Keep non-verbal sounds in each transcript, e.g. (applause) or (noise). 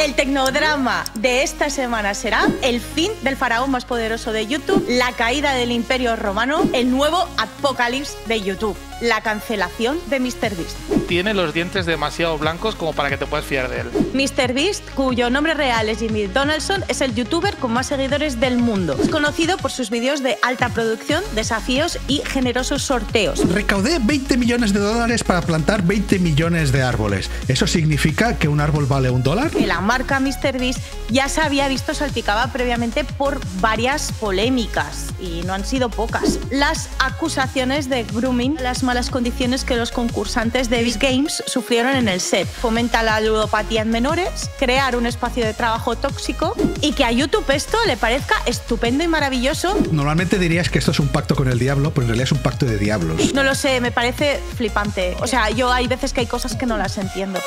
El tecnodrama de esta semana será el fin del faraón más poderoso de YouTube, la caída del imperio romano, el nuevo apocalipsis de YouTube la cancelación de MrBeast. Tiene los dientes demasiado blancos como para que te puedas fiar de él. MrBeast, cuyo nombre real es Jimmy Donaldson, es el youtuber con más seguidores del mundo. Es conocido por sus vídeos de alta producción, desafíos y generosos sorteos. Recaudé 20 millones de dólares para plantar 20 millones de árboles. ¿Eso significa que un árbol vale un dólar? Que la marca Beast ya se había visto salpicada previamente por varias polémicas, y no han sido pocas. Las acusaciones de grooming, las las condiciones que los concursantes de Big Games sufrieron en el set. Fomenta la ludopatía en menores, crear un espacio de trabajo tóxico y que a YouTube esto le parezca estupendo y maravilloso. Normalmente dirías que esto es un pacto con el diablo, pero en realidad es un pacto de diablos. No lo sé, me parece flipante. O sea, yo hay veces que hay cosas que no las entiendo.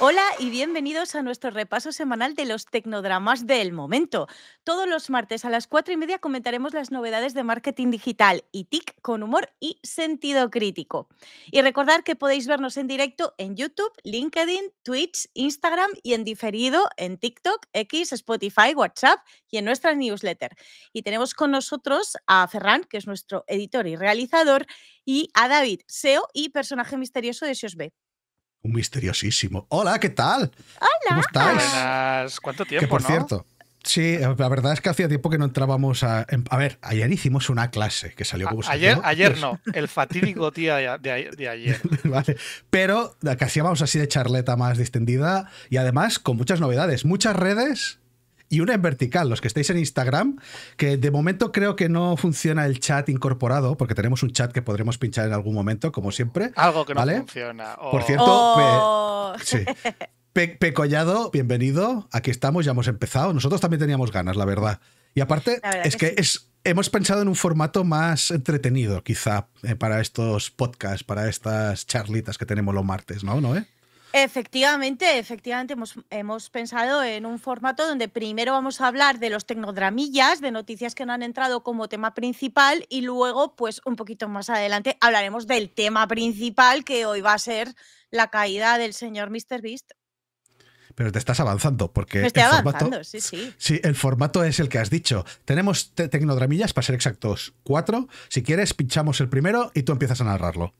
Hola y bienvenidos a nuestro repaso semanal de los tecnodramas del momento. Todos los martes a las cuatro y media comentaremos las novedades de marketing digital y TIC con humor y sentido crítico. Y recordar que podéis vernos en directo en YouTube, LinkedIn, Twitch, Instagram y en diferido en TikTok, X, Spotify, WhatsApp y en nuestra newsletter. Y tenemos con nosotros a Ferran, que es nuestro editor y realizador, y a David, SEO y personaje misterioso de SEOSB un misteriosísimo. Hola, ¿qué tal? Hola. ¿Cómo estáis? ¿Cuánto tiempo? Que por cierto. Sí, eh, la verdad es que hacía tiempo que no entrábamos a. A ver, ayer hicimos una clase que salió como Ayer, ayer (laughs) no, el fatídico día de, ayer. (laughs) vale. Pero casi hacíamos así de charleta más distendida y además con muchas novedades. Muchas redes y una en vertical, los que estáis en Instagram, que de momento creo que no funciona el chat incorporado, porque tenemos un chat que podremos pinchar en algún momento, como siempre. Algo que no funciona. Por cierto, Pecollado, oh. bienvenido. Aquí estamos, ya hemos empezado. Nosotros también teníamos ganas, la verdad. Y aparte, es que, es, hemos pensado en un formato más entretenido, quizá, eh, para estos podcasts, para estas charlitas que tenemos los martes, ¿no? ¿No Efectivamente, efectivamente, hemos, pensado en un formato donde primero vamos a hablar de los tecnodramillas, de noticias que no han entrado como tema principal y luego, pues un poquito más adelante, hablaremos del tema principal que hoy va a ser la caída del señor Mr. Beast. Pero te estás avanzando, porque. Me el formato, sí, el formato es el que has dicho. Tenemos tecnodramillas, para ser exactos, cuatro. Si quieres, pinchamos el primero y tú empiezas a narrarlo.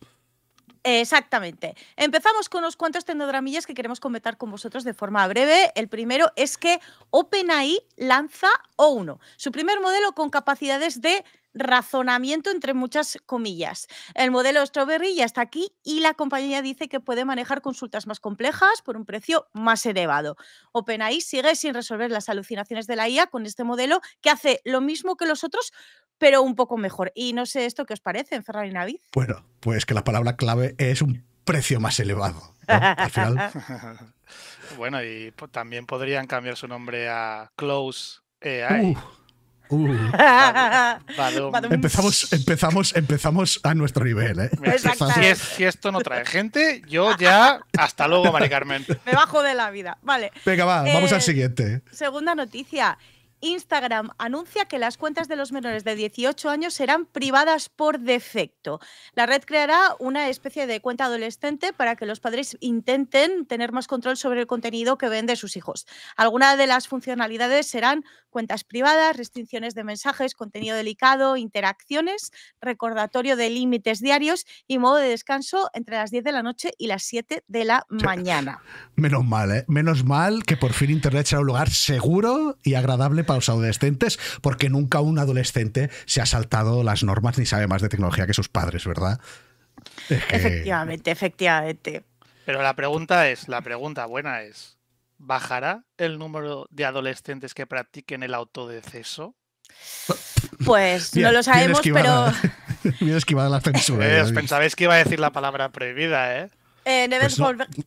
Exactamente. Empezamos con unos cuantos tendodramillas que queremos comentar con vosotros de forma breve. El primero es que OpenAI lanza O1, su primer modelo con capacidades de razonamiento entre muchas comillas. El modelo Strawberry ya está aquí y la compañía dice que puede manejar consultas más complejas por un precio más elevado. OpenAI sigue sin resolver las alucinaciones de la IA con este modelo que hace lo mismo que los otros pero un poco mejor. Y no sé esto qué os parece, en Ferrari Navid. Bueno, pues que la palabra clave es un precio más elevado. Al final. (laughs) bueno, y también podrían cambiar su nombre a Close AI. Uh. uh. Empezamos, empezamos, empezamos a nuestro nivel. ¿eh? Si, esto no trae gente, yo ya hasta luego, Mari Carmen. (laughs) Me bajo de la vida. Vale. Venga, va, vamos al eh, siguiente. Segunda noticia. Instagram anuncia que las cuentas de los menores de 18 años serán privadas por defecto. La red creará una especie de cuenta adolescente para que los padres intenten tener más control sobre el contenido que ven de sus hijos. Algunas de las funcionalidades serán cuentas privadas, restricciones de mensajes, contenido delicado, interacciones, recordatorio de límites diarios y modo de descanso entre las 10 de la noche y las 7 de la mañana. Menos mal, ¿eh? Menos mal que por fin Internet será un lugar seguro y agradable para los adolescentes, porque nunca un adolescente se ha saltado las normas ni sabe más de tecnología que sus padres, ¿verdad? Efectivamente, efectivamente. Pero la pregunta es, la pregunta buena es, ¿bajará el número de adolescentes que practiquen el autodeceso? Pues no lo sabemos, pero... (laughs) Eh, pensabais que iba a decir la palabra prohibida, ¿eh? eh pues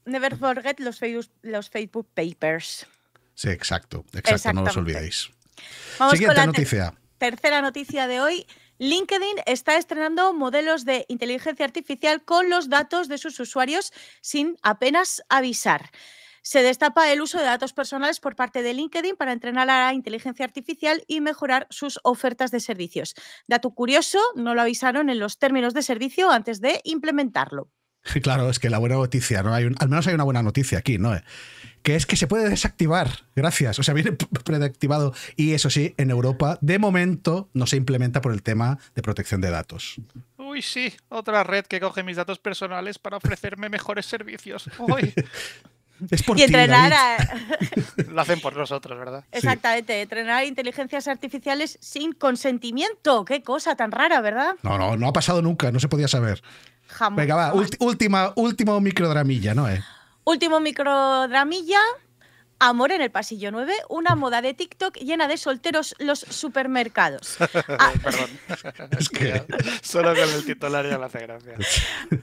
never, forget, los Facebook, Papers. Sí, exacto, exacto, no los olvidéis. Vamos con la tercera noticia de hoy. LinkedIn está estrenando modelos de inteligencia artificial con los datos de sus usuarios sin apenas avisar. Se destapa el uso de datos personales por parte de LinkedIn para entrenar a la inteligencia artificial y mejorar sus ofertas de servicios. Dato curioso, no lo avisaron en los términos de servicio antes de implementarlo. (laughs) Claro, es que la buena noticia, ¿no? Hay al menos hay una buena noticia aquí, ¿no? Que es que se puede desactivar, gracias. O sea, viene (laughs) preactivado. Y eso sí, en Europa, de momento, no se implementa por el tema de protección de datos. Uy, sí, otra red que coge mis datos personales para ofrecerme mejores servicios. Uy. (laughs) Es por y entrenar Lo hacen por nosotros, ¿verdad? Exactamente, entrenar inteligencias artificiales sin consentimiento. Qué cosa tan rara, ¿verdad? No, no, no ha pasado nunca, no se podía saber. Venga, va, Último última, micro microdramilla, ¿no? es? Eh. Último microdramilla. Amor en el pasillo 9, una moda de TikTok llena de solteros los supermercados. (laughs) Perdón, ah, (laughs) es que solo con el titular ya me hace gracia.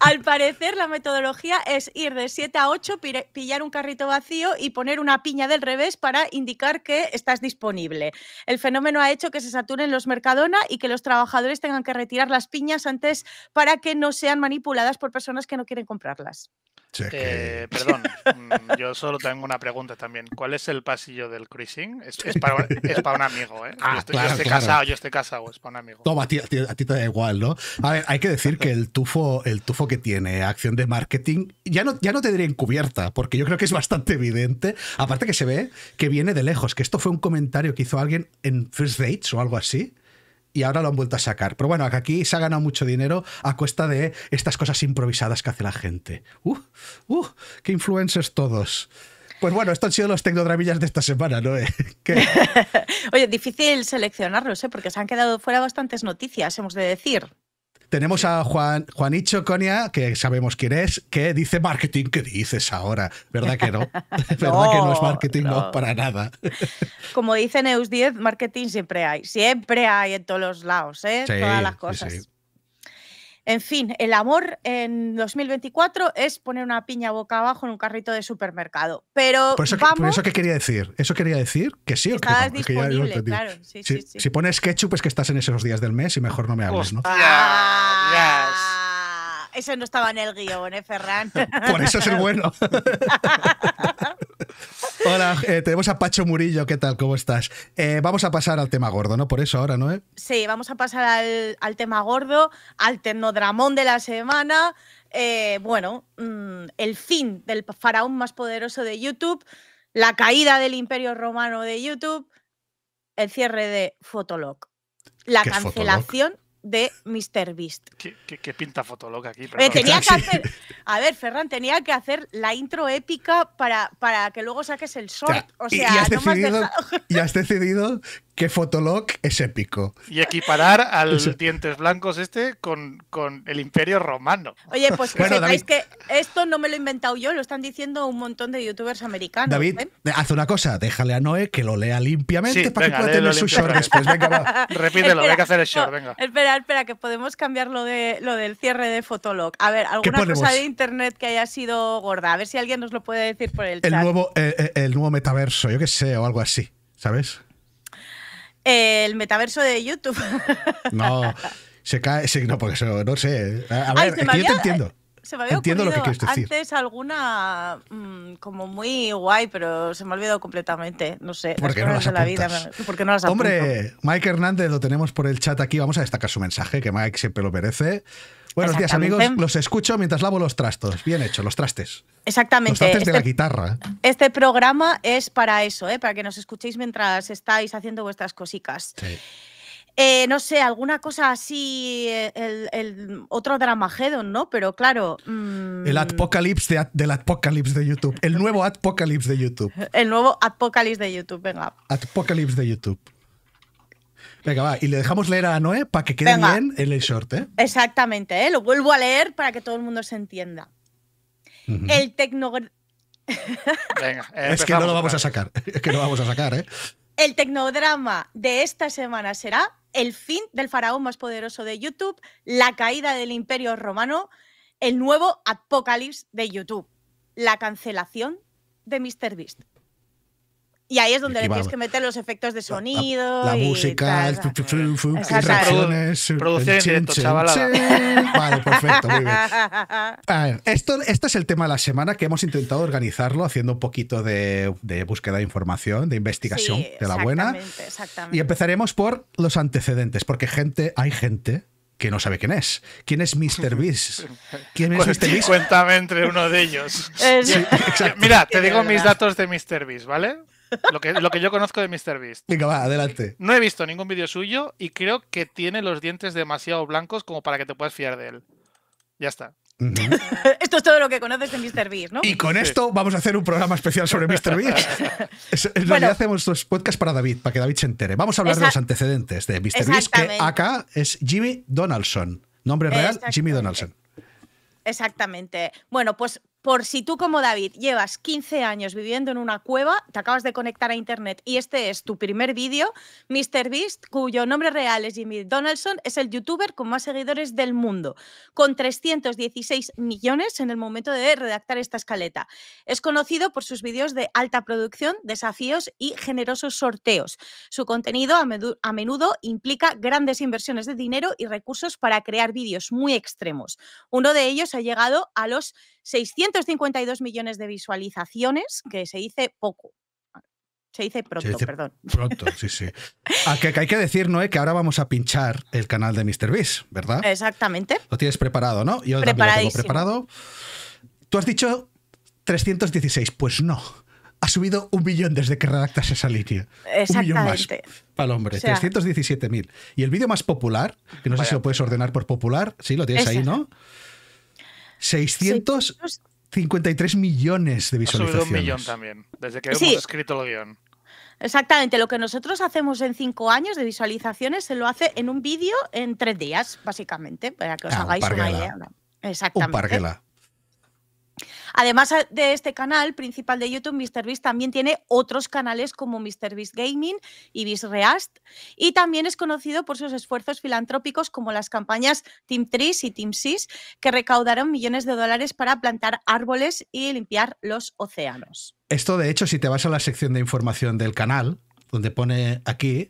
Al parecer la metodología es ir de 7 a 8, pillar un carrito vacío y poner una piña del revés para indicar que estás disponible. El fenómeno ha hecho que se saturen los Mercadona y que los trabajadores tengan que retirar las piñas antes para que no sean manipuladas por personas que no quieren comprarlas perdón, mm, yo solo tengo una pregunta también. ¿Cuál es el pasillo del cruising? Es, para, un amigo, ¿eh? (laughs) yo, ah, estoy, casado, yo estoy casado, es para un amigo. Toma, a ti, te da igual, ¿no? A ver, hay que decir que el tufo, el tufo que tiene acción de marketing, ya no, ya no te diría encubierta, porque yo creo que es bastante evidente. Aparte que se ve que viene de lejos, que esto fue un comentario que hizo alguien en First Dates o algo así y ahora lo han vuelto a sacar. Pero bueno, aquí se ha ganado mucho dinero a costa de estas cosas improvisadas que hace la gente. ¡Uh! ¡Uh! ¡Qué influencers todos! Pues bueno, estos han sido los tecnodramillas de esta semana, ¿no? (laughs) Eh, (laughs) Oye, difícil seleccionarlos, ¿eh? porque se han quedado fuera bastantes noticias, hemos de decir tenemos a Juan, Juanicho Conia, que sabemos quién es, que dice marketing, ¿qué dices ahora? ¿Verdad que no? (laughs) (laughs) ¿Verdad que no es marketing? No. para nada. (laughs) Como dice Neus 10, marketing siempre hay. Siempre hay en todos los lados, ¿eh? Todas las cosas. En fin, el amor en 2024 es poner una piña boca abajo en un carrito de supermercado. Pero por eso, vamos, que, quería decir, eso quería decir que sí que, disponible, si, pones ketchup es que estás en esos días del mes y mejor no me hables, ¿no? Ah, eso no estaba en el guión, ¿eh, Ferran? (laughs) Por eso es el bueno. (laughs) Hola, eh, tenemos a Pacho Murillo, ¿qué tal? ¿Cómo estás? Eh, vamos a pasar al tema gordo, ¿no? Por eso ahora, ¿no? Eh? Sí, vamos a pasar al, tema gordo, al tecnodramón de la semana. bueno, mm, el fin del faraón más poderoso de YouTube, la caída del imperio romano de YouTube, el cierre de Fotolog, la cancelación de Mr. Beast. Qué, pinta fotoloca aquí. Eh, Pero tenía que hacer, a ver, Ferran, tenía que hacer la intro épica para, para que luego saques el short. O sea, has decidido, y has decidido que Fotolog es épico. Y equiparar al Dientes Blancos este con, el Imperio Romano. Oye, pues que sepáis que esto no me lo he inventado yo, lo están diciendo un montón de youtubers americanos. David, ¿eh? haz una cosa, déjale a Noé que lo lea limpiamente para que pueda tener su short después. Venga, va. (laughs) Repítelo, hay que hacer el short, venga. Espera, espera, que podemos cambiar lo, de, lo del cierre de Fotolog. A ver, alguna cosa de internet que haya sido gorda, a ver si alguien nos lo puede decir por el, el Nuevo, eh, eh, el nuevo metaverso, yo qué sé, o algo así, ¿sabes? El metaverso de YouTube. (laughs) No, se cae, no, porque eso, no sé. A ver, yo te entiendo. Eh, se me había entiendo lo que quieres decir. antes alguna mm, como muy guay, pero se me ha olvidado completamente. No sé. ¿Por qué no las de la vida, porque no las Hombre, Mike Hernández lo tenemos por el chat aquí. Vamos a destacar su mensaje, que Mike siempre lo merece. Buenos días, amigos. Los escucho mientras lavo los trastos. Bien hecho, los trastes. Exactamente. Los trastes de la este guitarra. ¿eh? Este programa es para eso, ¿eh? para que nos escuchéis mientras estáis haciendo vuestras cositas. Eh, no sé, alguna cosa así, el, otro Dramageddon, ¿no? Pero claro. Mm. El Apocalypse del Adpocalypse de YouTube. El nuevo Adpocalypse de YouTube. El nuevo Adpocalypse de YouTube, venga. Adpocalypse de YouTube. Venga, va, y le dejamos leer a Noé para que quede bien bien el short, ¿eh? Exactamente, ¿eh? lo vuelvo a leer para que todo el mundo se entienda. El tecno... (laughs) es que no lo vamos a sacar, (laughs) es que no vamos a sacar, ¿eh? El tecnodrama de esta semana será el fin del faraón más poderoso de YouTube, la caída del imperio romano, el nuevo apocalipsis de YouTube, la cancelación de MrBeast. Y ahí es donde le tienes que meter los efectos de sonido. La, música, las reacciones. Producción en Vale, perfecto, muy bien. A ver, esto, este es el tema de la semana que hemos intentado organizarlo haciendo un poquito de, búsqueda de información, de investigación de la buena. Exactamente. Y empezaremos por los antecedentes, porque gente, hay gente que no sabe quién es. ¿Quién es Mr. (laughs) Beast? ¿Quién es Cuéntame entre uno de ellos. Mira, te digo mis datos de Mr. Beast, ¿vale? Lo que, yo conozco de Mr. Beast. Venga, va, adelante. No he visto ningún vídeo suyo y creo que tiene los dientes demasiado blancos como para que te puedas fiar de él. Ya está. (laughs) esto es todo lo que conoces de Mr. Beast, ¿no? Y con esto vamos a hacer un programa especial sobre Mr. Beast. (laughs) en realidad hacemos los podcasts para David, para que David se entere. Vamos a hablar de los antecedentes de Mr. Beast, que acá es Jimmy Donaldson. Nombre real, Jimmy Donaldson. Exactamente. Bueno, pues por si tú como David llevas 15 años viviendo en una cueva, te acabas de conectar a internet y este es tu primer vídeo, MrBeast, cuyo nombre real es Jimmy Donaldson, es el youtuber con más seguidores del mundo, con 316 millones en el momento de redactar esta escaleta. Es conocido por sus vídeos de alta producción, desafíos y generosos sorteos. Su contenido a menudo implica grandes inversiones de dinero y recursos para crear vídeos muy extremos. Uno de ellos ha llegado a los 652 millones de visualizaciones, que se dice poco, ah, se dice pronto, perdón. Pronto, sí, sí. (laughs) Ah, que, hay que decir, Noé, que ahora vamos a pinchar el canal de MrBeast, ¿verdad? Exactamente. Lo tienes preparado, ¿no? Yo también lo tengo preparado. Tú has dicho 316, pues no. Ha subido un millón desde que redactas esa línea. Exactamente. Un millón para el hombre, 317.000. Y el vídeo más popular, que no sé si lo puedes ordenar por popular, sí, lo tienes ahí, ¿no? 653 millones de visualizaciones. un millón también, desde que hemos escrito el guión. Exactamente, lo que nosotros hacemos en cinco años de visualizaciones se lo hace en un vídeo en tres días, básicamente, para que os ah, hagáis una idea. Exactamente. Además de este canal principal de YouTube, MrBeast también tiene otros canales como MrBeast Gaming y BeastReast. Y también es conocido por sus esfuerzos filantrópicos como las campañas Team Trees y Team Seas, que recaudaron millones de dólares para plantar árboles y limpiar los océanos. Esto, de hecho, si te vas a la sección de información del canal, donde pone aquí,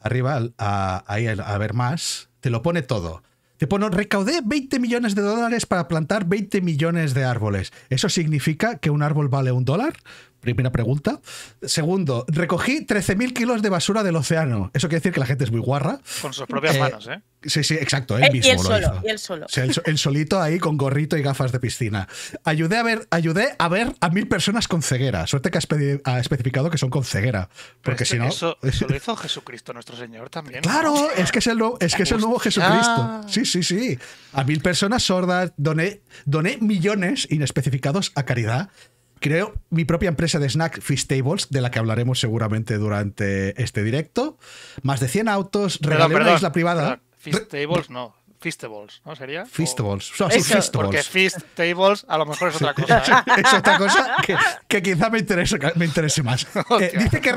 arriba, a, a ver más, te lo pone todo te pongo recaudé 20 millones de dólares para plantar 20 millones de árboles. ¿Eso significa que un árbol vale un dólar? Primera pregunta. Segundo, recogí 13.000 kilos de basura del océano. Eso quiere decir que la gente es muy guarra. Con sus propias eh, manos, ¿eh? Sí, sí, exacto. Eh, y él Y él solo. solito ahí con gorrito y gafas de piscina. Ayudé a ver, ayudé a ver a mil personas con ceguera. Suerte que ha, especificado que son con ceguera. Porque si no. (laughs) Eso, lo hizo Jesucristo, nuestro Señor también. Claro, es que es el, nuevo, que es el nuevo Jesucristo. Sí, sí, sí. A mil personas sordas. Doné, doné millones inespecificados a caridad creo mi propia empresa de snack, Fish Tables, de la que hablaremos seguramente durante este directo. Más de 100 autos, regaló una isla privada. Fish Tables no. Fistables, ¿no sería? Fistables. O... porque Fist Tables a lo mejor es otra cosa. ¿eh? es otra cosa que, quizá me interese, me interese más. (laughs) Eh, dice, que,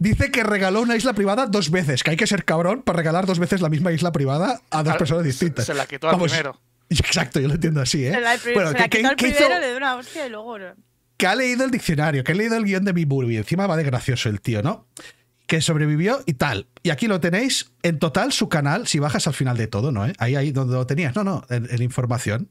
dice que regaló una isla privada dos veces, que hay que ser cabrón para regalar dos veces la misma isla privada a dos personas distintas. Se, la quitó al primero. (laughs) Exacto, yo lo entiendo así, ¿eh? Se la, bueno, quitó le dio una hostia y luego que ha leído el diccionario, que ha leído el guión de mi encima va de gracioso el tío, ¿no? Que sobrevivió y tal. Y aquí lo tenéis, en total su canal, si bajas al final de todo, ¿no? Eh? Ahí, ahí donde lo tenías, no, no, en, información.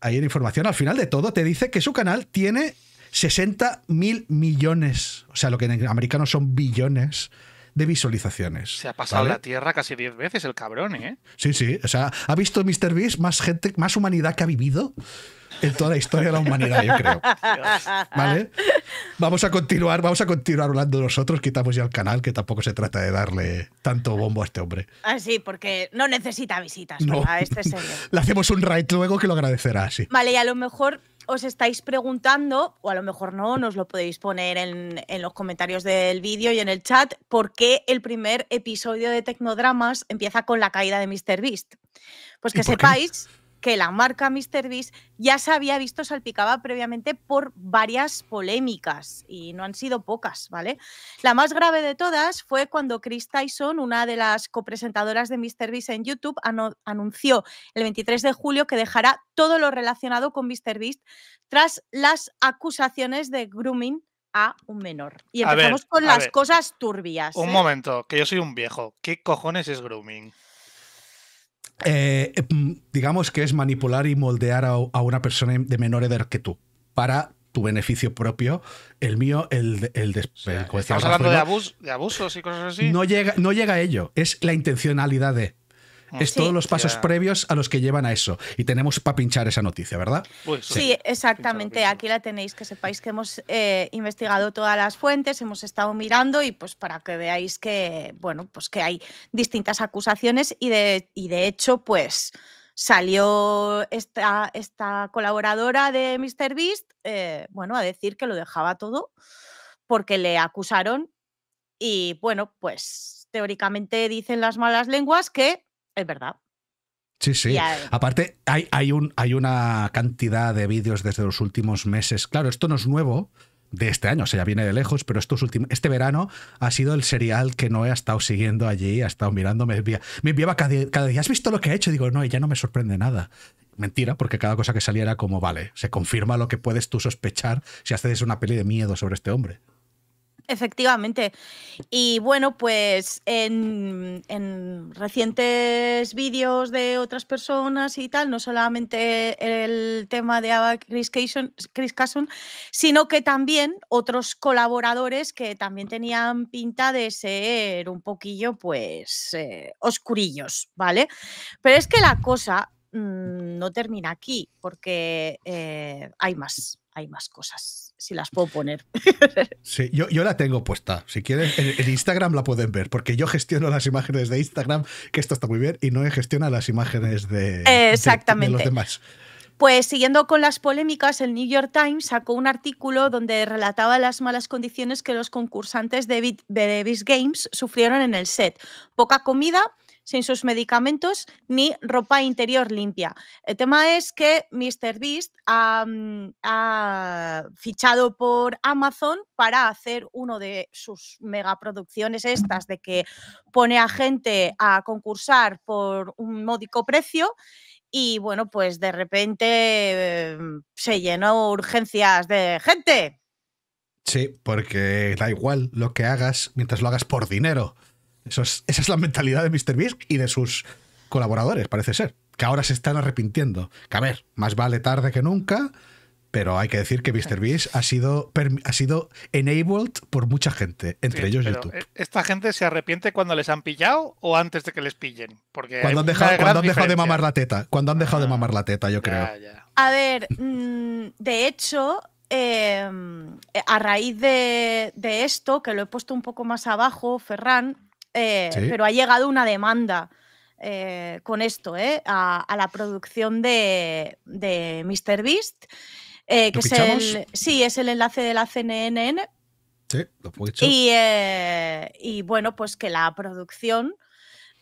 Ahí en información, al final de todo, te dice que su canal tiene 60 mil millones, o sea, lo que en americano son billones de visualizaciones. Se ha pasado la Tierra casi 10 veces el cabrón, ¿eh? Sí, sí, o sea, ha visto Mr. Beast más gente, más humanidad que ha vivido en toda la historia de la humanidad, yo creo. (laughs) ¿Vale? Vamos a continuar, vamos a continuar hablando nosotros, quitamos ya el canal, que tampoco se trata de darle tanto bombo a este hombre. Ah, sí, porque no necesita visitas, este (laughs) Le hacemos un raid luego que lo agradecerá, sí. Vale, y a lo mejor os estáis preguntando, o a lo mejor no, nos lo podéis poner en, los comentarios del vídeo y en el chat, por qué el primer episodio de Tecnodramas empieza con la caída de Mr. Beast. Pues que sepáis que la marca MrBeast ya se había visto salpicada previamente por varias polémicas y no han sido pocas, ¿vale? La más grave de todas fue cuando Chris Tyson, una de las copresentadoras de MrBeast en YouTube, anunció el 23 de julio que dejará todo lo relacionado con MrBeast tras las acusaciones de grooming a un menor. Y empezamos con las cosas turbias. Un ¿eh? momento, que yo soy un viejo. ¿Qué cojones es grooming? Eh, em, digamos que es manipular y moldear a, una persona de menor edad que tú para tu beneficio propio, el mío, el, el, Estamos hablando de, de, abusos y cosas así. No llega, no llega a ello, es la intencionalidad de es todos los pasos previos a los que llevan a eso. Y tenemos para pinchar esa noticia, ¿verdad? Pues sí. exactamente. Aquí la tenéis, que sepáis que hemos eh, investigado todas las fuentes, hemos estado mirando y pues para que veáis que, bueno, pues que hay distintas acusaciones y de, de hecho, pues salió esta, esta colaboradora de Mr. Beast, eh, bueno, a decir que lo dejaba todo porque le acusaron y bueno, pues teóricamente dicen las malas lenguas que es verdad. Sí, sí. Aparte, hay, hay, un, hay una cantidad de vídeos desde los últimos meses. Claro, esto no es nuevo de este año, o sea, ya viene de lejos, pero este verano ha sido el serial que no he estado siguiendo allí, ha estado mirando, me enviaba, me cada, día, ¿has visto lo que ha hecho? digo, no, ya no me sorprende nada. Mentira, porque cada cosa que saliera era como, vale, se confirma lo que puedes tú sospechar si haces una peli de miedo sobre este hombre. Efectivamente. Y bueno, pues en, recientes vídeos de otras personas y tal, no solamente el tema de Chris sino que también otros colaboradores que también tenían pinta de ser un poquillo, pues, eh, oscurillos, ¿vale? Pero es que la cosa mm, no termina aquí, porque eh, hay más, hay más cosas si las puedo poner. (laughs) Sí, yo, yo la tengo puesta. Si quieren, en, Instagram la pueden ver, porque yo gestiono las imágenes de Instagram, que esto está muy bien, y no gestiona las imágenes de, Exactamente. los demás. Pues siguiendo con las polémicas, el New York Times sacó un artículo donde relataba las malas condiciones que los concursantes de, Games sufrieron en el set. Poca comida, sin sus medicamentos ni ropa interior limpia. El tema es que MrBeast ha, mm, ha fichado por Amazon para hacer uno de sus megaproducciones estas de que pone a gente a concursar por un módico precio y bueno, pues de repente mm, se llenó urgencias de gente. Sí, porque da igual lo que hagas mientras lo hagas por dinero esa es la mentalidad de Mr. Beast y de sus colaboradores, parece ser. Que ahora se están arrepintiendo. Que a ver, más vale tarde que nunca, pero hay que decir que Mr. Beast ha sido, ha sido enabled por mucha gente, entre ellos YouTube. E-, ¿Esta gente se arrepiente cuando les han pillado o antes de que les pillen? Porque cuando han, dejado, de mamar la teta. Cuando han dejado de mamar la teta, yo ah, creo. A ver, mm, de hecho, em, a raíz de, de, esto, que lo he puesto un poco más abajo, Ferran, eh, pero ha llegado una demanda eh, con esto eh, a, la producción de, de Mr. Beast, que es sí, es el enlace de la CNN. Sí, lo y, y, bueno, pues que la producción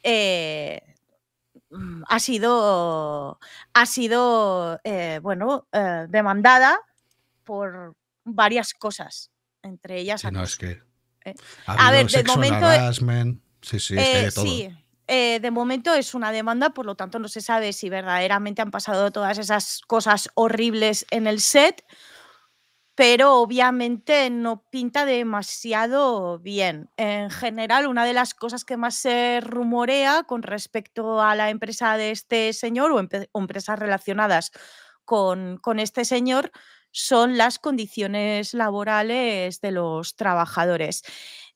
ha sido, ha sido bueno, demandada por varias cosas, entre ellas... no, es que eh, a ver, de momento. Sí, sí, es eh, de todo. Sí. Eh, de momento es una demanda, por lo tanto no se sabe si verdaderamente han pasado todas esas cosas horribles en el set, pero obviamente no pinta demasiado bien. En general, una de las cosas que más se rumorea con respecto a la empresa de este señor o, empresas relacionadas con, con este señor son las condiciones laborales de los trabajadores.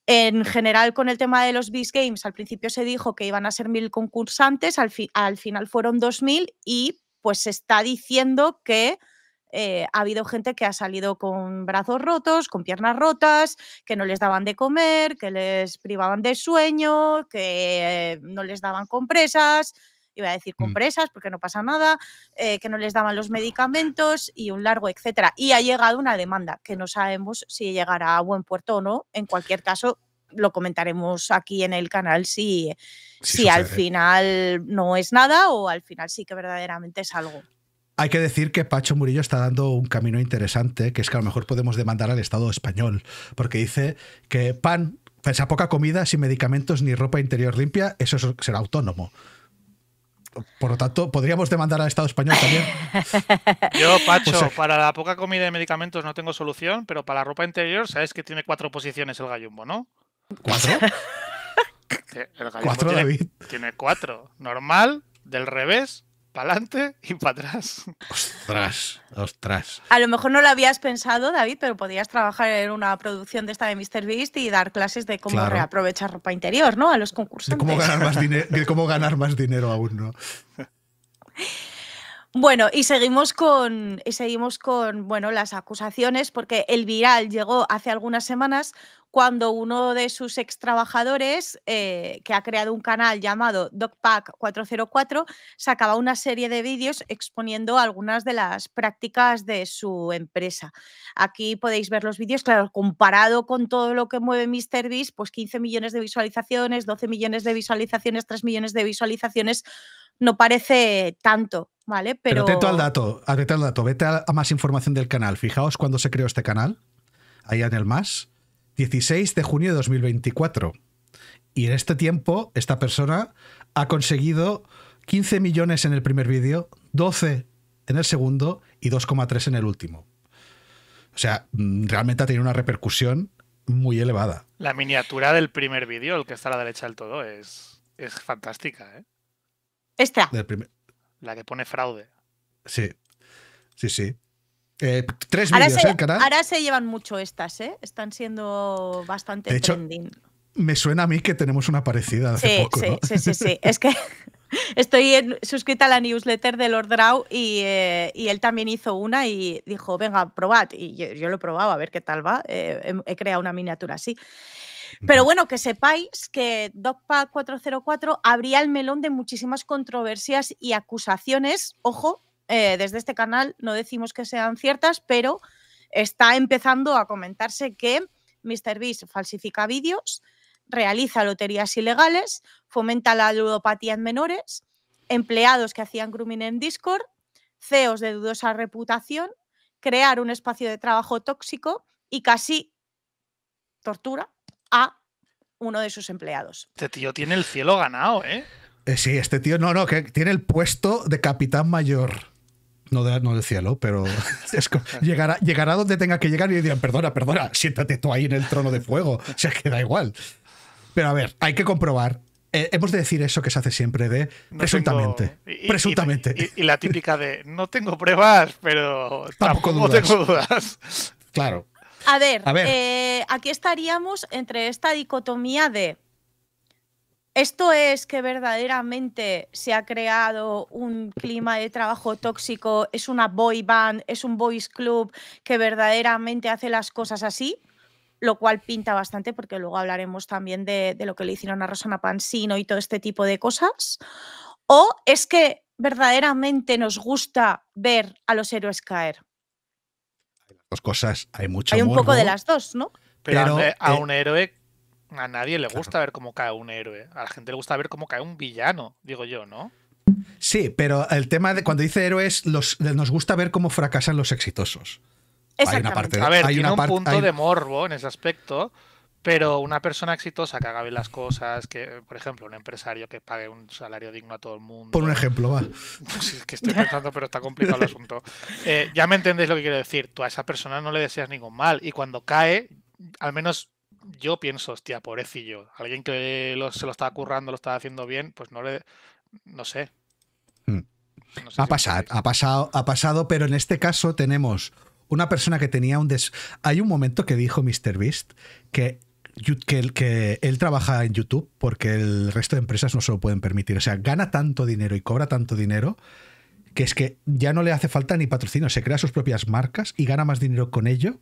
En general, con el tema de los Beast Games, al principio se dijo que iban a ser mil concursantes, al, final fueron dos mil y pues se está diciendo que eh, ha habido gente que ha salido con brazos rotos, con piernas rotas, que no les daban de comer, que les privaban de sueño, que eh, no les daban compresas, iba a decir mm. compresas, porque no pasa nada, eh, que no les daban los medicamentos y un largo, etcétera. Y ha llegado una demanda que no sabemos si llegará a buen puerto o no. En cualquier caso, lo comentaremos aquí en el canal si, si al final no es nada o al final sí que verdaderamente es algo. Hay que decir que Pacho Murillo está dando un camino interesante, que es que a lo mejor podemos demandar al Estado español, porque dice que pan, esa poca comida, sin medicamentos ni ropa interior limpia, eso será autónomo. Por lo tanto, podríamos demandar al Estado español también. (laughs) Yo, Pacho, pues, eh, para la poca comida y medicamentos no tengo solución, pero para la ropa interior, sabes que tiene cuatro posiciones el gallumbo, ¿no? ¿Cuatro? (laughs) El gallumbo ¿Cuatro, David? tiene cuatro. Normal, del revés, para adelante y para atrás. Ostras, ostras. A lo mejor no lo habías pensado, David, pero podías trabajar en una producción de esta de Mr. Beast y dar clases de cómo reaprovechar ropa interior, ¿no? A los concursantes. De cómo ganar más, dinero, cómo ganar más dinero aún, ¿no? Bueno, y seguimos con y seguimos con bueno, las acusaciones porque el viral llegó hace algunas semanas cuando uno de sus ex trabajadores, eh, que ha creado un canal llamado DocPack 404, sacaba una serie de vídeos exponiendo algunas de las prácticas de su empresa. Aquí podéis ver los vídeos, claro, comparado con todo lo que mueve MrBeast, pues 15 millones de visualizaciones, 12 millones de visualizaciones, 3 millones de visualizaciones, no parece tanto, ¿vale? Pero, atento al dato, atento al dato, vete a, más información del canal. Fijaos cuándo se creó este canal, Ahí en el más 16 de junio de 2024. Y en este tiempo, esta persona ha conseguido 15 millones en el primer vídeo, 12 en el segundo y 2,3 en el último. O sea, mm, realmente ha tenido una repercusión muy elevada. La miniatura del primer vídeo, el que está a la derecha del todo, es, es fantástica. ¿eh? Esta. La que pone fraude. Sí, sí, sí. Eh, tres vídeos, ¿eh? canal. Ahora se llevan mucho estas, ¿eh? Están siendo bastante de hecho, Me suena a mí que tenemos una parecida hace poco, sí, sí, sí, sí. Es que (laughs) estoy suscrita a la newsletter de Lord Draw eh, y, él también hizo una y dijo, venga, probad. Y yo, lo he probado, a ver qué tal va. Eh, he, creado una miniatura así. Pero bueno, que sepáis que DocPack 404 abría el melón de muchísimas controversias y acusaciones, ojo, eh, desde este canal no decimos que sean ciertas, pero está empezando a comentarse que MrBeast falsifica vídeos, realiza loterías ilegales, fomenta la ludopatía en menores, empleados que hacían grooming en Discord, CEOs de dudosa reputación, crear un espacio de trabajo tóxico y casi tortura a uno de sus empleados. Este tío tiene el cielo ganado, ¿eh? eh sí, este tío no, no, que tiene el puesto de capitán mayor no, del cielo, pero (laughs) llegará, llegará donde tenga que llegar y dirán, perdona, perdona, siéntate tú ahí en el trono de fuego. (laughs) O sea, que da igual. Pero a ver, hay que comprobar. Eh, hemos de decir eso que se hace siempre de presuntamente. presuntamente. Y, la típica de no tengo pruebas, pero tampoco, tengo dudas. Claro. A ver, eh, aquí estaríamos entre esta dicotomía de ¿Esto es que verdaderamente se ha creado un clima de trabajo tóxico? ¿Es una boy band? ¿Es un boys club que verdaderamente hace las cosas así? Lo cual pinta bastante porque luego hablaremos también de, lo que le hicieron a Rosana Pansino y todo este tipo de cosas. ¿O es que verdaderamente nos gusta ver a los héroes caer? Hay las dos cosas, hay mucho Hay un poco de las dos, ¿no? Pero, a un eh, héroe a nadie le gusta ver cómo cae un héroe. A la gente le gusta ver cómo cae un villano, digo yo, ¿no? Sí, pero el tema de cuando dice héroes, nos gusta ver cómo fracasan los exitosos. Hay una parte, a ver, hay un punto de morbo en ese aspecto, pero una persona exitosa que haga bien las cosas, que, por ejemplo, un empresario que pague un salario digno a todo el mundo. Por un ejemplo, va. (laughs) Sí, es que estoy pensando, pero está complicado el asunto. Eh, ya me entendéis lo que quiero decir. Tú a esa persona no le deseas ningún mal y cuando cae, al menos yo pienso, hostia, pobrecillo, alguien que se lo está currando, lo está haciendo bien, pues no le, no sé. Hmm. ha, pasado, ha pasado, ha pasado, pero en este caso tenemos una persona que tenía un des... Hay un momento que dijo MrBeast Beast que, que, que, él trabaja en YouTube porque el resto de empresas no se lo pueden permitir. O sea, gana tanto dinero y cobra tanto dinero que es que ya no le hace falta ni patrocinio, se crea sus propias marcas y gana más dinero con ello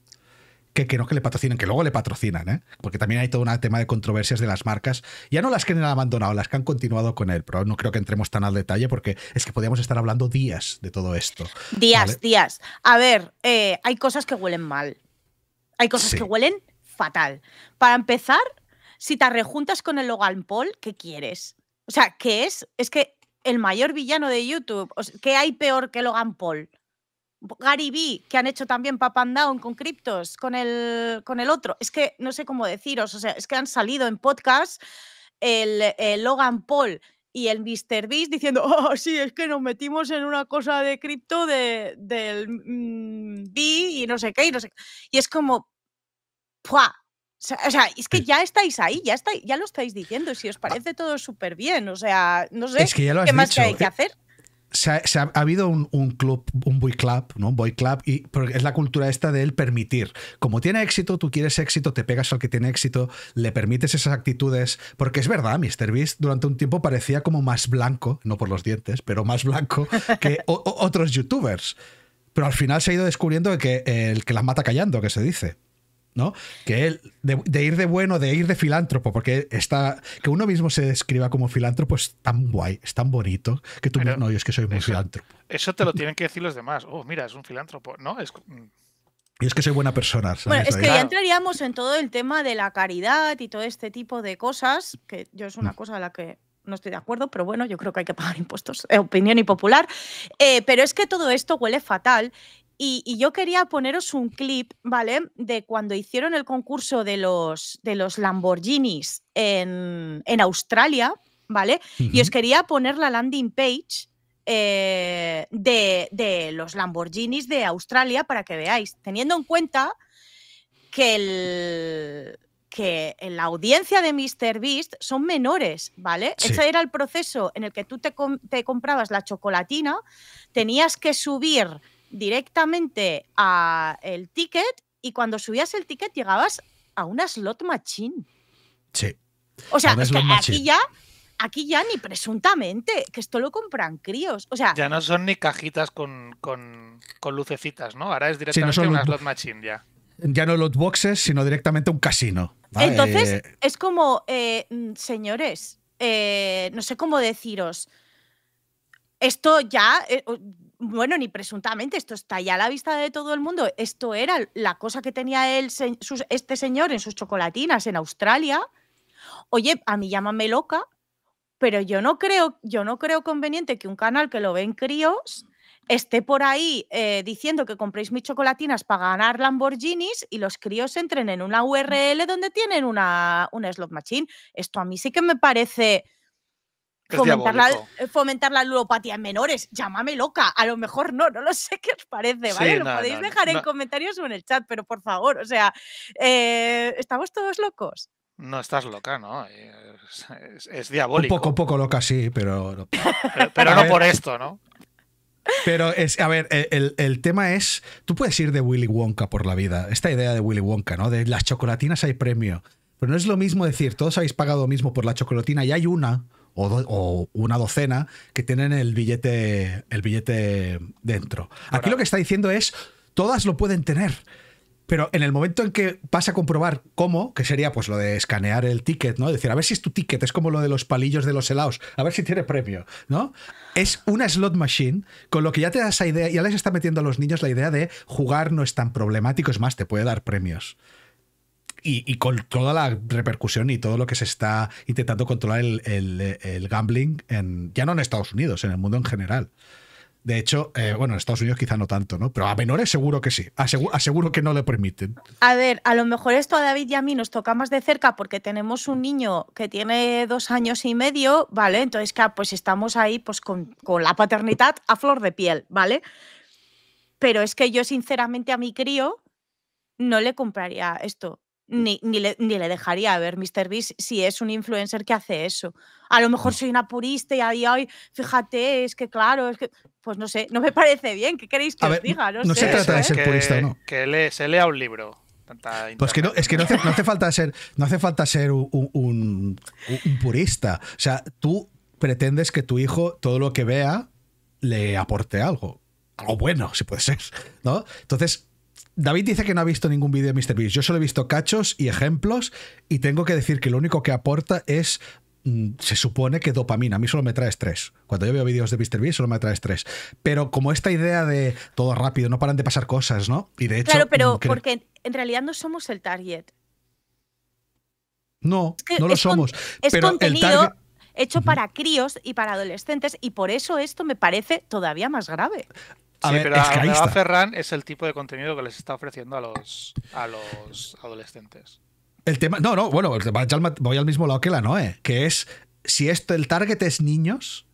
que, no que le patrocinen, que luego le patrocinan, ¿eh? porque también hay todo un tema de controversias de las marcas, ya no las que han abandonado, las que han continuado con él, pero no creo que entremos tan al detalle porque es que podríamos estar hablando días de todo esto. Días, días. A ver, eh, hay cosas que huelen mal, hay cosas que huelen fatal. Para empezar, si te rejuntas con el Logan Paul, ¿qué quieres? O sea, ¿qué es? Es que el mayor villano de YouTube, ¿qué hay peor que Logan Paul? Gary B, que han hecho también Papa Down con criptos, con el, con el otro. Es que no sé cómo deciros, o sea, es que han salido en podcast el, Logan Paul y el Mr. Beast diciendo, (laughs) oh, sí, es que nos metimos en una cosa de cripto de, del B mm, y no sé qué, y no sé Y es como, ¡pua! O sea, es que ya estáis ahí, ya, ya lo estáis diciendo, si os parece todo súper bien, o sea, no sé qué más hay que hacer se ha, habido un, club, un boy club, ¿no? Un boy club, y es la cultura esta de él permitir. Como tiene éxito, tú quieres éxito, te pegas al que tiene éxito, le permites esas actitudes, porque es verdad, Mr. Beast durante un tiempo parecía como más blanco, no por los dientes, pero más blanco (laughs) que otros youtubers. Pero al final se ha ido descubriendo que el que las mata callando, que se dice. ¿no? Que él, de, ir de bueno, de ir de filántropo, porque está, que uno mismo se describa como filántropo es tan guay, es tan bonito, que tú no, es que soy eso, filántropo. Eso te lo tienen que decir los demás. Oh, mira, es un filántropo. No, es... Mm. Y es que soy buena persona. Bueno, es que ya entraríamos en todo el tema de la caridad y todo este tipo de cosas, que yo es una mm. cosa a la que no estoy de acuerdo, pero bueno, yo creo que hay que pagar impuestos, eh, opinión y popular. Eh, pero es que todo esto huele fatal y, yo quería poneros un clip, ¿vale? De cuando hicieron el concurso de los, de los Lamborghinis en, Australia, ¿vale? Y os quería poner la landing page eh, de, los Lamborghinis de Australia para que veáis, teniendo en cuenta que, que la audiencia de Mr. Beast son menores, ¿vale? Ese era el proceso en el que tú te, te comprabas la chocolatina, tenías que subir directamente a el ticket y cuando subías el ticket llegabas a una slot machine. Sí. O sea, aquí ya aquí ya ni presuntamente, que esto lo compran críos. O sea, ya no son ni cajitas con, lucecitas, ¿no? Ahora es directamente una slot machine ya. Ya no los boxes, sino directamente un casino. Entonces, es como, eh, mm, señores, eh, no sé cómo deciros. Esto ya, eh, bueno, ni presuntamente, esto está ya a la vista de todo el mundo. Esto era la cosa que tenía él, este señor en sus chocolatinas en Australia. Oye, a mí llámame loca, pero yo no creo, yo no creo conveniente que un canal que lo ven críos esté por ahí eh, diciendo que compréis mis chocolatinas para ganar Lamborghinis y los críos entren en una URL donde tienen una, una slot machine. Esto a mí sí que me parece Fomentar la, eh, fomentar ludopatía en menores, llámame loca, a lo mejor no, no lo sé qué os parece, ¿vale? lo podéis dejar en comentarios o en el chat, pero por favor, o sea, eh, ¿estamos todos locos? No estás loca, ¿no? Es, es, diabólico. Un poco, poco loca, sí, pero... pero, no por esto, ¿no? Pero es, a ver, el, el, tema es, tú puedes ir de Willy Wonka por la vida, esta idea de Willy Wonka, ¿no? De las chocolatinas hay premio, pero no es lo mismo decir, todos habéis pagado lo mismo por la chocolatina y hay una o, una docena que tienen el billete, el billete dentro. Aquí lo que está diciendo es, todas lo pueden tener. Pero en el momento en que vas a comprobar cómo, que sería pues lo de escanear el ticket, ¿no? Decir, a ver si es tu ticket, es como lo de los palillos de los helados, a ver si tiene premio, ¿no? Es una slot machine, con lo que ya te das esa idea, ya les está metiendo a los niños la idea de jugar no es tan problemático, es más, te puede dar premios y, con toda la repercusión y todo lo que se está intentando controlar el, gambling, en, ya no en Estados Unidos, en el mundo en general. De hecho, eh, bueno, en Estados Unidos quizá no tanto, ¿no? Pero a menores seguro que sí. Aseguro, que no le permiten. A ver, a lo mejor esto a David y a mí nos toca más de cerca porque tenemos un niño que tiene dos años y medio, ¿vale? Entonces, claro, pues estamos ahí pues con la paternidad a flor de piel, ¿vale? Pero es que yo, sinceramente, a mi crío no le compraría esto ni, le, ni le dejaría ver Mr. Beast si es un influencer que hace eso. A lo mejor mm. soy una purista y ahí, hoy fíjate, es que claro, es que, pues no sé, no me parece bien, ¿qué queréis que os diga? No, se trata de ¿eh? ser purista, ¿no? Que, se lea un libro. Pues que no, es que no hace, falta ser, no hace falta ser un, purista. O sea, tú pretendes que tu hijo todo lo que vea le aporte algo algo bueno, si puede ser, ¿no? Entonces, David dice que no ha visto ningún vídeo de Mr. Beast. Yo solo he visto cachos y ejemplos y tengo que decir que lo único que aporta es mm, se supone que dopamina. A mí solo me trae estrés. Cuando yo veo vídeos de Beast solo me trae estrés. Pero como esta idea de todo rápido, no paran de pasar cosas, ¿no? Y de hecho. Claro, pero mm, porque en realidad no somos el target. No, no lo somos. es contenido hecho para críos y para adolescentes, y por eso esto me parece todavía más grave sí, pero es Ferran es el tipo de contenido que les está ofreciendo a los, a los adolescentes. El tema, no, no, bueno, voy al mismo lado que la Noe, que es si esto, el target es niños,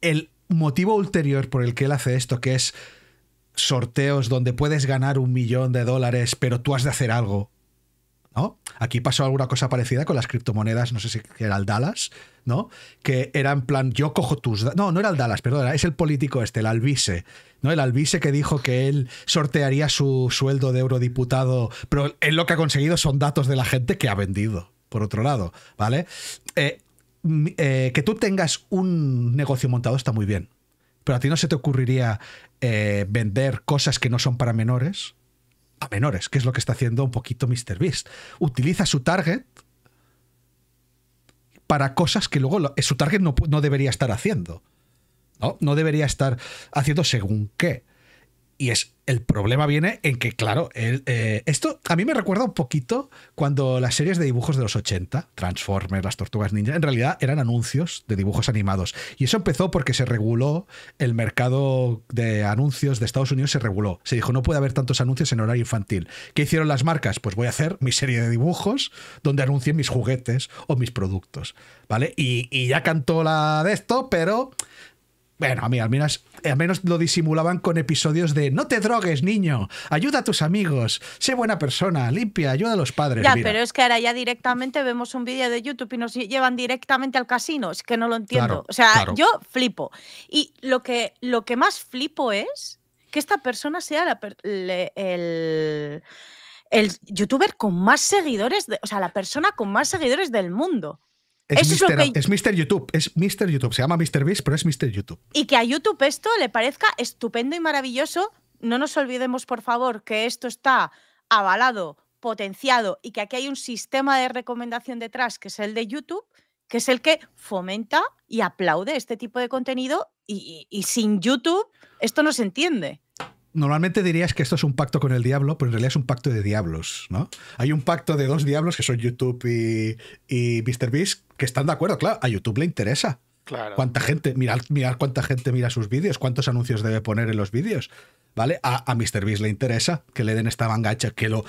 el motivo ulterior por el que él hace esto, que es sorteos donde puedes ganar un millón de dólares, pero tú has de hacer algo Aquí pasó alguna cosa parecida con las criptomonedas, no sé si era el Dallas, ¿no? Que era en plan, yo cojo tus... No, no era el Dallas, perdón, es el político este, el Alvise, ¿no? El Alvise que dijo que él sortearía su sueldo de eurodiputado, pero él lo que ha conseguido son datos de la gente que ha vendido, por otro lado, ¿vale? Eh, eh, que tú tengas un negocio montado está muy bien, pero a ti no se te ocurriría eh, vender cosas que no son para menores a menores, que es lo que está haciendo un poquito beast Utiliza su target para cosas que luego su target no, debería estar haciendo. ¿no? no debería estar haciendo según qué. Y es el problema viene en que, claro, eh, esto a mí me recuerda un poquito cuando las series de dibujos de los 80, Transformers, las Tortugas Ninja, en realidad eran anuncios de dibujos animados. Y eso empezó porque se reguló el mercado de anuncios de Estados Unidos, se reguló. Se dijo, no puede haber tantos anuncios en horario infantil. ¿Qué hicieron las marcas? Pues voy a hacer mi serie de dibujos donde anuncie mis juguetes o mis productos. ¿Vale? Y, y ya cantó la de esto, pero bueno, a mí al menos, al menos lo disimulaban con episodios de no te drogues, niño, ayuda a tus amigos, sé buena persona, limpia, ayuda a los padres. Ya, pero es que ahora ya directamente vemos un vídeo de YouTube y nos llevan directamente al casino, es que no lo entiendo. o sea, yo flipo. Y lo que, lo que más flipo es que esta persona sea la, el, el, youtuber con más seguidores, o sea, la persona con más seguidores del mundo. Es, Mr. YouTube, es Mister YouTube. Se llama Mr. Beast, pero es Mr. YouTube. Y que a YouTube esto le parezca estupendo y maravilloso. No nos olvidemos, por favor, que esto está avalado, potenciado y que aquí hay un sistema de recomendación detrás, que es el de YouTube, que es el que fomenta y aplaude este tipo de contenido. y sin YouTube esto no se entiende normalmente dirías que esto es un pacto con el diablo, pero en realidad es un pacto de diablos, ¿no? Hay un pacto de dos diablos que son YouTube y, y MrBeast que están de acuerdo, claro, a YouTube le interesa. Claro. Cuánta gente, mira, cuánta gente mira sus vídeos, cuántos anuncios debe poner en los vídeos, ¿vale? A, a MrBeast le interesa que le den esta mangacha, que lo...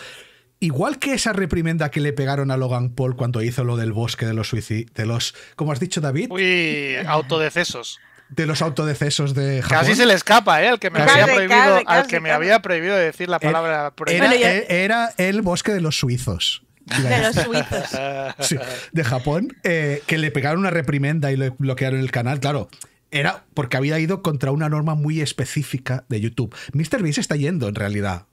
Igual que esa reprimenda que le pegaron a Logan Paul cuando hizo lo del bosque de los suicidios, los, como has dicho David... Uy, autodecesos de los autodecesos de Japón. Casi se le escapa, ¿eh? Al que me, había, prohibido, al que me había prohibido decir la palabra Era, el bosque de los suizos. De los suizos. (laughs) de Japón, eh, que le pegaron una reprimenda y le bloquearon el canal. Claro, era porque había ido contra una norma muy específica de YouTube. MrBeast Beast está yendo, en realidad,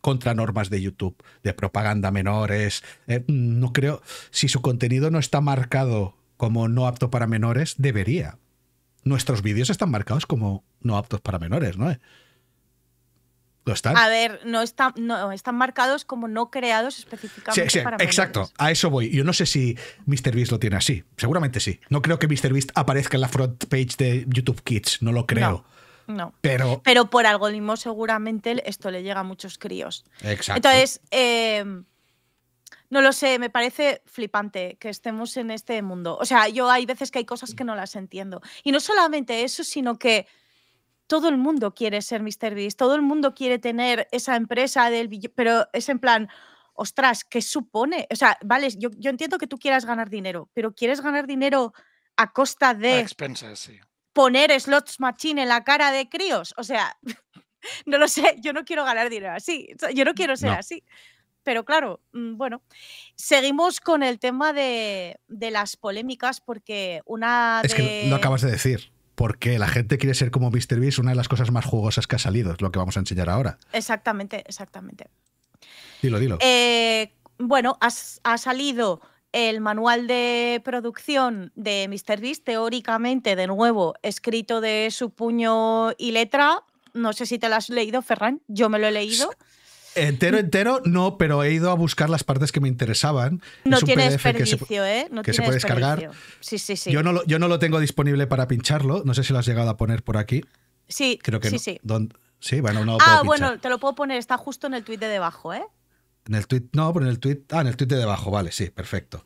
contra normas de YouTube, de propaganda menores. Eh, no creo, si su contenido no está marcado como no apto para menores, debería nuestros vídeos están marcados como no aptos para menores, ¿no? ¿Lo están? A ver, no, no están marcados como no creados específicamente sí, sí, Exacto, a eso voy. Yo no sé si MrBeast lo tiene así. Seguramente sí. No creo que MrBeast aparezca en la front page de YouTube Kids. No lo creo. No, Pero... pero por algoritmo seguramente esto le llega a muchos críos. Exacto. Entonces, eh, no lo sé, me parece flipante que estemos en este mundo. O sea, yo hay veces que hay cosas mm. que no las entiendo. Y no solamente eso, sino que todo el mundo quiere ser Beast, todo el mundo quiere tener esa empresa del pero es en plan, ostras, ¿qué supone? O sea, vale, yo, entiendo que tú quieras ganar dinero, pero quieres ganar dinero a costa de... Poner slots machine en la cara de críos. O sea, (laughs) no lo sé, yo no quiero ganar dinero así, yo no quiero ser así. Pero claro, mm, bueno, seguimos con el tema de, las polémicas porque una... De... Es que lo acabas de decir. Porque la gente quiere ser como Mr. Beast, una de las cosas más jugosas que ha salido, es lo que vamos a enseñar ahora. Exactamente, exactamente. Dilo, dilo. Eh, bueno, ha salido el manual de producción de Mr. Beast, teóricamente, de nuevo, escrito de su puño y letra. No sé si te lo has leído, Ferran, yo me lo he leído. Entero, entero, no, pero he ido a buscar las partes que me interesaban. No es un PDF que se, ¿eh? que se puede descargar. Sí, sí, sí. Yo no, lo, yo no lo tengo disponible para pincharlo. No sé si lo has llegado a poner por aquí. Sí, creo que sí, sí. Ah, bueno, te lo puedo poner. Está justo en el tweet de debajo, ¿eh? En el tweet no, pero en el tweet Ah, en el tweet de debajo, vale, sí, perfecto.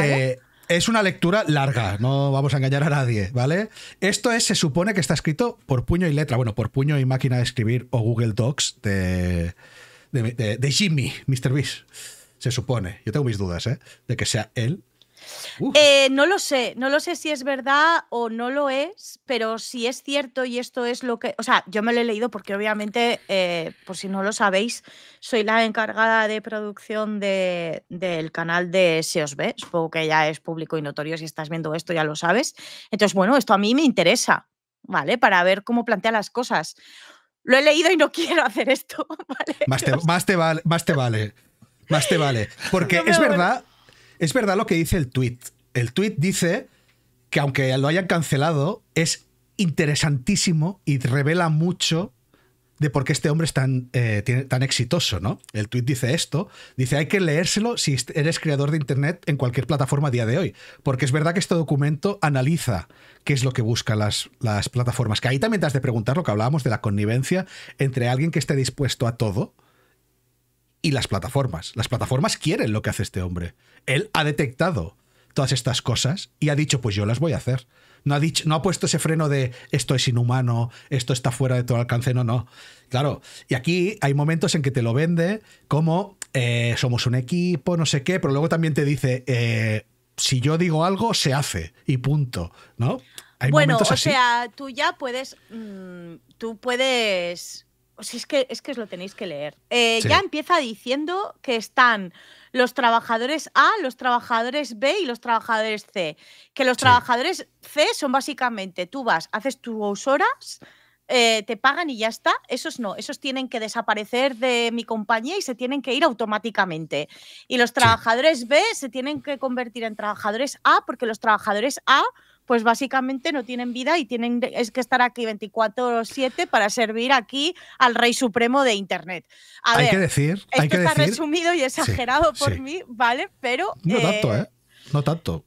Eh, es una lectura larga, no vamos a engañar a nadie, ¿vale? Esto es, se supone que está escrito por puño y letra, bueno, por puño y máquina de escribir o Google Docs de, de, Jimmy, Mr. Beast. Se supone. Yo tengo mis dudas, ¿eh? De que sea él. Eh, no lo sé, no lo sé si es verdad o no lo es, pero si es cierto y esto es lo que. O sea, yo me lo he leído porque, obviamente, eh, por si no lo sabéis, soy la encargada de producción de, del canal de ve, Supongo que ya es público y notorio. Si estás viendo esto, ya lo sabes. Entonces, bueno, esto a mí me interesa, ¿vale? Para ver cómo plantea las cosas lo he leído y no quiero hacer esto. (laughs) Más, te, vale, más te vale. Más te vale. Porque es verdad, es verdad lo que dice el tweet. El tweet dice que aunque lo hayan cancelado, es interesantísimo y revela mucho de por qué este hombre es tan, eh, tan exitoso, ¿no? El tuit dice esto, dice, hay que leérselo si eres creador de Internet en cualquier plataforma a día de hoy, porque es verdad que este documento analiza qué es lo que buscan las, las plataformas, que ahí también te has de preguntar lo que hablábamos de la connivencia entre alguien que esté dispuesto a todo y las plataformas. Las plataformas quieren lo que hace este hombre. Él ha detectado todas estas cosas y ha dicho, pues yo las voy a hacer. No ha, dicho, no ha puesto ese freno de esto es inhumano, esto está fuera de todo alcance, no, no. Claro, y aquí hay momentos en que te lo vende como eh, somos un equipo, no sé qué, pero luego también te dice, eh, si yo digo algo, se hace y punto, ¿no? Hay bueno, o sea, tú ya puedes, mm, tú puedes... O es que, es que os lo tenéis que leer. Eh, ya empieza diciendo que están los trabajadores A, los trabajadores B y los trabajadores C. Que los trabajadores C son básicamente, tú vas, haces tus horas, eh, te pagan y ya está. Esos no, esos tienen que desaparecer de mi compañía y se tienen que ir automáticamente. Y los trabajadores B se tienen que convertir en trabajadores A porque los trabajadores A pues básicamente no tienen vida y tienen es que estar aquí 24/7 para servir aquí al rey supremo de Internet. hay que decir, hay que está resumido y exagerado por mí, ¿vale? Pero... No tanto, eh, ¿eh? No tanto.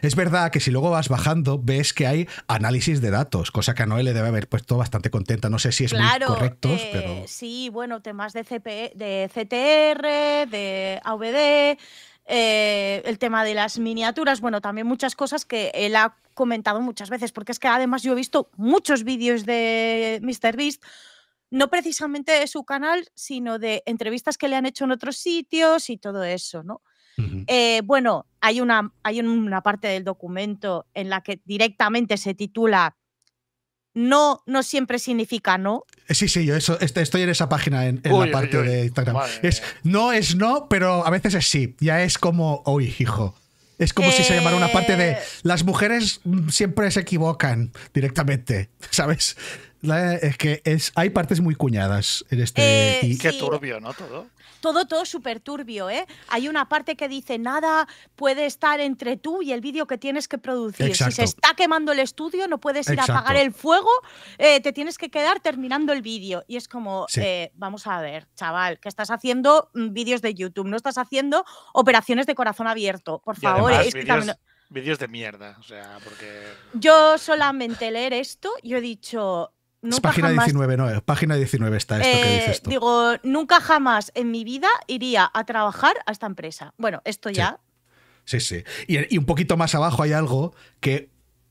Es verdad que si luego vas bajando, ves que hay análisis de datos, cosa que a Noel le debe haber puesto bastante contenta. No sé si es claro, muy correcto, eh, pero. Sí, bueno, temas de, de CTR, de AVD, eh, el tema de las miniaturas, bueno, también muchas cosas que él ha comentado muchas veces, porque es que además yo he visto muchos vídeos de Mr. Beast, no precisamente de su canal, sino de entrevistas que le han hecho en otros sitios y todo eso, ¿no? Eh, bueno, hay una, hay una parte del documento en la que directamente se titula no no siempre significa no. Eh, sí, sí, yo este, estoy en esa página en, la parte de Instagram. no es no, pero a veces es sí. Ya es como, uy, hijo. Es como si se llamara una parte de eh. las mujeres siempre se equivocan directamente, ¿sabes? es que es, hay partes muy cuñadas en este. Eh, Qué turbio, ¿no? Todo todo, todo súper turbio, ¿eh? Hay una parte que dice, nada puede estar entre tú y el vídeo que tienes que producir. Si se está quemando el estudio, no puedes ir a apagar el fuego, eh, te tienes que quedar terminando el vídeo. Y es como, eh, vamos a ver, chaval, que estás haciendo mm, vídeos de YouTube, no estás haciendo operaciones de corazón abierto, por favor. Vídeos de mierda, o sea, porque... Yo solamente leer esto, yo he dicho, es página 19, no, página 19 está esto que eh, dices Digo, nunca jamás en mi vida iría a trabajar a esta empresa. Bueno, esto ya. Sí, sí. y, un poquito más abajo hay algo que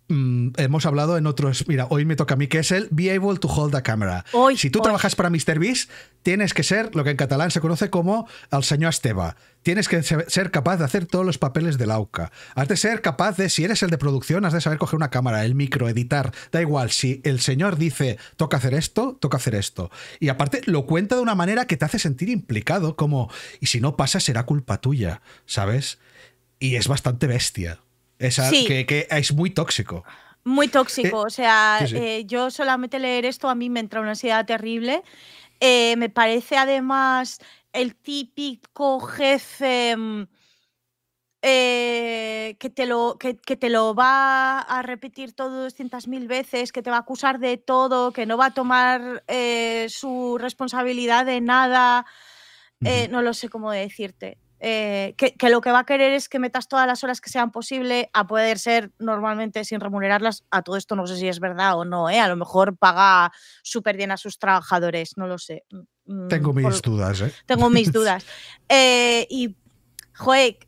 Mm, hemos hablado en otros. Mira, hoy me toca a mí, que es el Be Able to Hold a Camera. si tú trabajas para Mr. Beast tienes que ser lo que en catalán se conoce como al señor Esteba. Tienes que ser capaz de hacer todos los papeles la AUCA. Has de ser capaz de, si eres el de producción, has de saber coger una cámara, el micro, editar. Da igual, si el señor dice toca hacer esto, toca hacer esto. Y aparte lo cuenta de una manera que te hace sentir implicado, como, y si no pasa será culpa tuya, ¿sabes? Y es bastante bestia que, es muy tóxico. Muy tóxico, eh, o sea, eh, yo solamente leer esto a mí me entra una ansiedad terrible. Eh, me parece además el típico jefe mm, que, te lo, que, te lo va a repetir todo 200.000 veces, que te va a acusar de todo, que no va a tomar su responsabilidad de nada. No lo sé cómo decirte. Eh, que, lo que va a querer es que metas todas las horas que sean posible, a poder ser normalmente sin remunerarlas. A todo esto no sé si es verdad o no, ¿eh? a lo mejor paga súper bien a sus trabajadores, no lo sé. Mm, mm, ¿eh? Tengo mis (laughs) dudas. Tengo mis dudas. y, joe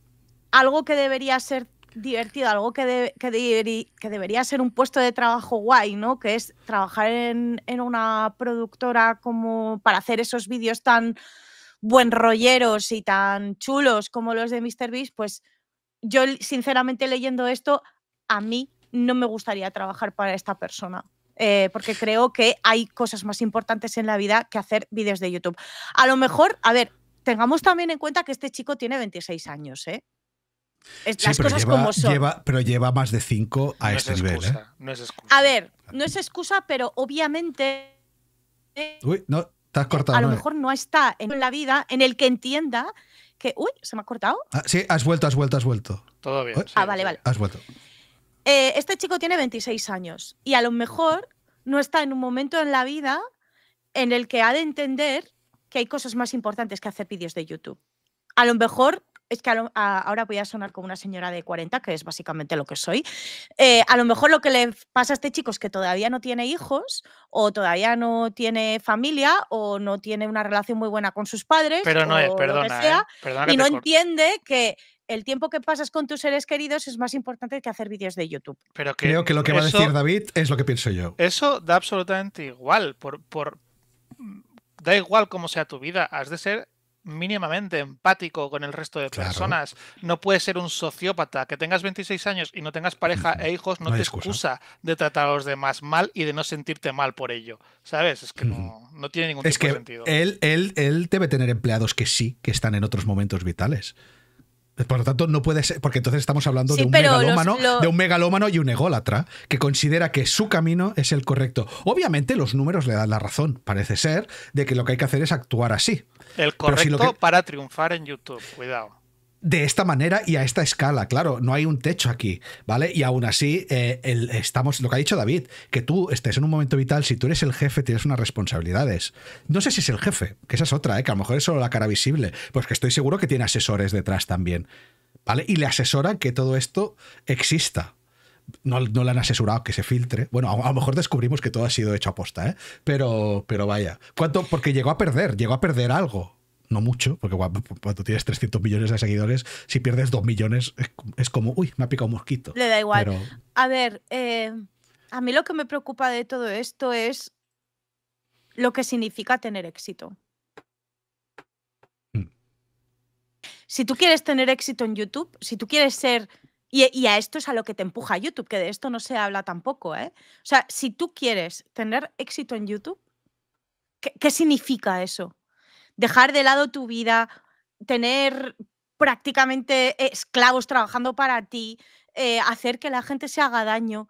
algo que debería ser divertido, algo que, que, debería ser un puesto de trabajo guay, ¿no? Que es trabajar en, en una productora como para hacer esos vídeos tan buen rolleros y tan chulos como los de Mr. Beast, pues yo sinceramente leyendo esto, a mí no me gustaría trabajar para esta persona. Eh, porque creo que hay cosas más importantes en la vida que hacer vídeos de YouTube. A lo mejor, a ver, tengamos también en cuenta que este chico tiene 26 años, ¿eh? las cosas como son. pero lleva más de 5 a este nivel. ¿eh? A ver, no es excusa, pero obviamente. Uy, no. Te has cortado, a lo mejor no está en la vida en el que entienda que. Uy, ¿se me ha cortado? Ah, sí, has vuelto, has vuelto, has vuelto. Todo bien. ah, vale, vale. Has vuelto. Eh, este chico tiene 26 años y a lo mejor no está en un momento en la vida en el que ha de entender que hay cosas más importantes que hacer vídeos de YouTube. A lo mejor es que ahora voy a sonar como una señora de 40, que es básicamente lo que soy. Eh, a lo mejor lo que le pasa a este chico es que todavía no tiene hijos, o todavía no tiene familia, o no tiene una relación muy buena con sus padres. Pero no o es, perdona. Lo que ¿eh? y no entiende que el tiempo que pasas con tus seres queridos es más importante que hacer vídeos de YouTube. Pero Creo que lo que va a decir David es lo que pienso yo. Eso da absolutamente igual. por, mm, da igual cómo sea tu vida. Has de ser mínimamente empático con el resto de personas. No puede ser un sociópata. Que tengas 26 años y no tengas pareja e hijos no, te excusa. de tratar a los demás mal y de no sentirte mal por ello. ¿Sabes? Es que no, tiene ningún sentido. Él, él, él debe tener empleados que sí, que están en otros momentos vitales. Por lo tanto, no puede ser, porque entonces estamos hablando de, un megalómano, de un megalómano y un ególatra que considera que su camino es el correcto. Obviamente, los números le dan la razón, parece ser, de que lo que hay que hacer es actuar así. El correcto para triunfar en YouTube, cuidado de esta manera y a esta escala, claro, no hay un techo aquí, ¿vale? Y aún así, eh, estamos, lo que ha dicho David, que tú estés en un momento vital, si tú eres el jefe, tienes unas responsabilidades. No sé si es el jefe, que esa es otra, ¿eh? que a lo mejor es solo la cara visible, pues que estoy seguro que tiene asesores detrás también, ¿vale? Y le asesoran que todo esto exista no, le han asesorado que se filtre. Bueno, a, lo mejor descubrimos que todo ha sido hecho a posta, ¿eh? Pero, pero vaya. ¿Cuánto? Porque llegó a perder, llegó a perder algo. No mucho, porque cuando, tienes 300 millones de seguidores, si pierdes 2 millones, es, como, uy, me ha picado un mosquito. Le da igual. A ver, eh, a mí lo que me preocupa de todo esto es lo que significa tener éxito. Hmm. Si tú quieres tener éxito en YouTube, si tú quieres ser y, a esto es a lo que te empuja YouTube, que de esto no se habla tampoco. ¿eh? O sea, si tú quieres tener éxito en YouTube, ¿qué, significa eso? Dejar de lado tu vida, tener prácticamente esclavos trabajando para ti, eh, hacer que la gente se haga daño.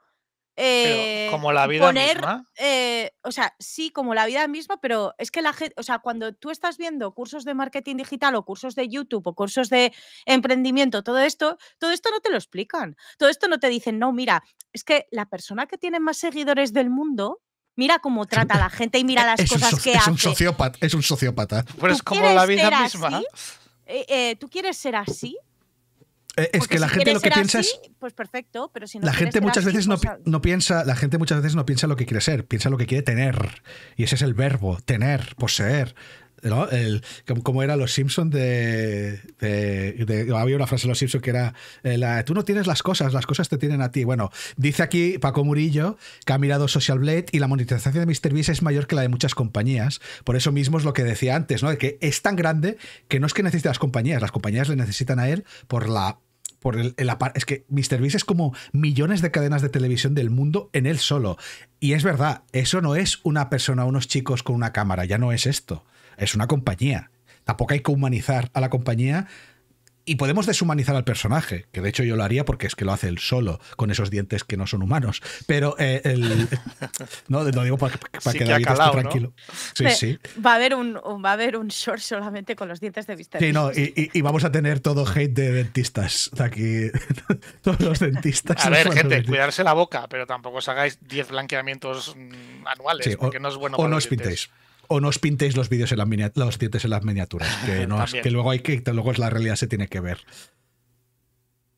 Eh, como la vida misma. Eh, o sea, sí, como la vida misma, pero es que la gente, o sea, cuando tú estás viendo cursos de marketing digital o cursos de YouTube o cursos de emprendimiento, todo esto, todo esto no te lo explican. Todo esto no te dicen, no, mira, es que la persona que tiene más seguidores del mundo Mira cómo (laughs) trata a la gente y mira eh, las cosas que es hace. Un sociópata, es un sociópata. Pero es como la vida misma. ¿Tú quieres ser así? Eh, es que la gente lo que piensa es. Pues perfecto, pero La gente muchas veces pues no, piensa, la gente muchas veces no piensa lo que quiere ser, piensa lo que quiere tener. Y ese es el verbo, tener, poseer como era Los Simpsons de, Había una frase de Los Simpsons que era, eh, tú no tienes las cosas, las cosas te tienen a ti. Bueno, dice aquí Paco Murillo que ha mirado Social Blade y la monetización de MrBeast es mayor que la de muchas compañías. Por eso mismo es lo que decía antes, ¿no? De que es tan grande que no es que necesite las compañías, las compañías le necesitan a él por la por es que MrBeast es como millones de cadenas de televisión del mundo en él solo. Y es verdad, eso no es una persona, unos chicos con una cámara, ya no es esto es una compañía. Tampoco hay que humanizar a la compañía y podemos deshumanizar al personaje, que de hecho yo lo haría porque es que lo hace él solo, con esos dientes que no son humanos. Pero eh, el, (laughs) no, lo digo para, que, David tranquilo. Sí, sí. Va a, haber un, va a haber un short solamente con los dientes de vista. Sí, no, y, vamos a tener todo hate de dentistas aquí. (laughs) Todos los dentistas. A ver, gente, cuidarse la boca, pero tampoco os hagáis 10 blanqueamientos mm, anuales, o, porque no es bueno. O no os pintéis o no os pintéis los vídeos en las los dientes en las miniaturas, que, (laughs) luego hay que, luego es la realidad se tiene que ver.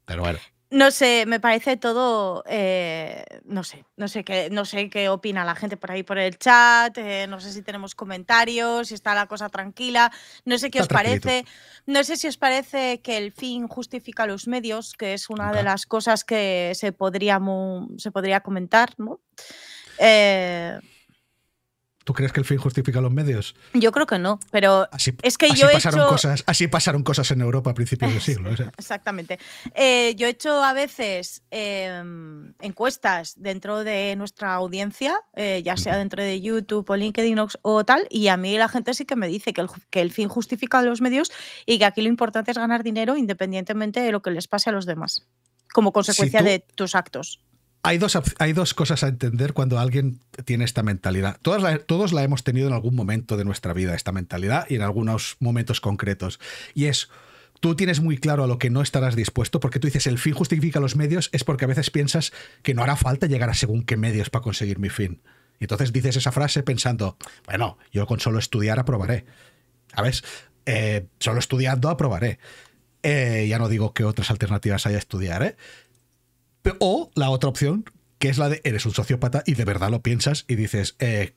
Pero bueno. No sé, me parece todo, eh, no sé, no sé qué, no sé qué opina la gente por ahí por el chat, eh, no sé si tenemos comentarios, si está la cosa tranquila, no sé qué os parece, no sé si os parece que el fin justifica los medios, que es una de las cosas que se podría, se podría comentar, ¿no? Eh, ¿Tú crees que el fin justifica los medios? Yo creo que no, pero así, es que yo pasaron he hecho... cosas Así pasaron cosas en Europa a principios de (laughs) siglo. Exactamente. Eh, yo he hecho a veces eh, encuestas dentro de nuestra audiencia, eh, ya sea dentro de YouTube o LinkedIn o tal, y a mí la gente sí que me dice que el, que el fin justifica los medios y que aquí lo importante es ganar dinero independientemente de lo que les pase a los demás, como consecuencia de tus actos hay dos, hay dos cosas a entender cuando alguien tiene esta mentalidad. todos la hemos tenido en algún momento de nuestra vida, esta mentalidad, y en algunos momentos concretos. Y es, tú tienes muy claro a lo que no estarás dispuesto, porque tú dices, el fin justifica los medios, es porque a veces piensas que no hará falta llegar a según qué medios para conseguir mi fin. Y entonces dices esa frase pensando, bueno, yo con solo estudiar aprobaré. ¿Sabes? Eh, solo estudiando aprobaré. Eh, ya no digo que otras alternativas haya a estudiar, ¿eh? O la otra opción, que es la de eres un sociópata y de verdad lo piensas y dices, eh,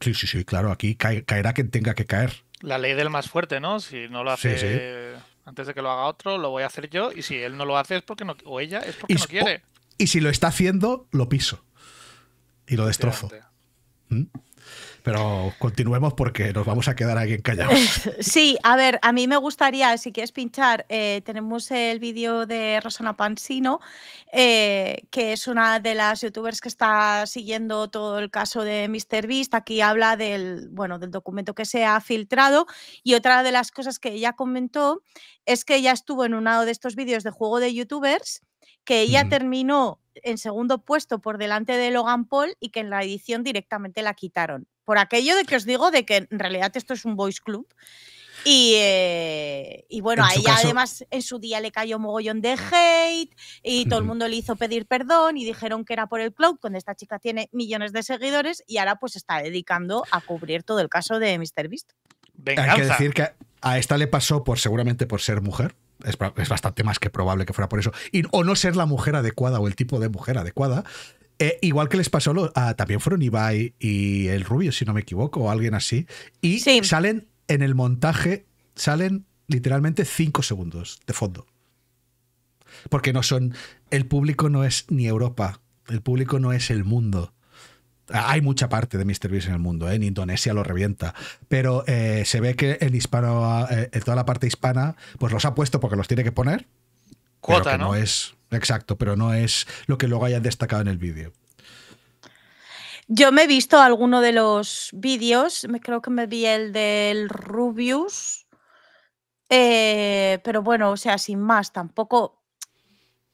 claro, aquí caerá quien tenga que caer. La ley del más fuerte, ¿no? Si no lo hace antes de que lo haga otro, lo voy a hacer yo y si él no lo hace es porque no, o ella es porque no quiere. y si lo está haciendo, lo piso y lo destrozo. Pero continuemos porque nos vamos a quedar aquí encallados. (laughs) Sí, a ver, a mí me gustaría, si quieres pinchar, eh, tenemos el vídeo de Rosana Pansino, eh, que es una de las youtubers que está siguiendo todo el caso de MrBeast. Aquí habla del, bueno, del documento que se ha filtrado y otra de las cosas que ella comentó es que ella estuvo en uno de estos vídeos de juego de youtubers que ella terminó en segundo puesto por delante de Logan Paul y que en la edición directamente la quitaron por aquello de que os digo de que en realidad esto es un boys club. Y, eh, y bueno, a ella además en su día le cayó mogollón de hate y todo el mundo le hizo pedir perdón y dijeron que era por el club cuando esta chica tiene millones de seguidores y ahora pues está dedicando a cubrir todo el caso de Mr. Beast. Hay que decir que a esta le pasó por seguramente por ser mujer, es, bastante más que probable que fuera por eso. Y, o no ser la mujer adecuada o el tipo de mujer adecuada. Eh, igual que les pasó, ah, también fueron Ibai y el Rubio, si no me equivoco, o alguien así. Y salen en el montaje, salen literalmente cinco segundos de fondo. Porque no son. El público no es ni Europa, el público no es el mundo. Ah, hay mucha parte de Mr. Beast en el mundo, ¿eh? en Indonesia lo revienta, pero eh, se ve que en, hispano, en toda la parte hispana, pues los ha puesto porque los tiene que poner. Cuota, ¿no? ¿no? es Exacto, pero no es lo que luego hayan destacado en el vídeo. Yo me he visto alguno de los vídeos, creo que me vi el del Rubius, eh, pero bueno, o sea, sin más, tampoco.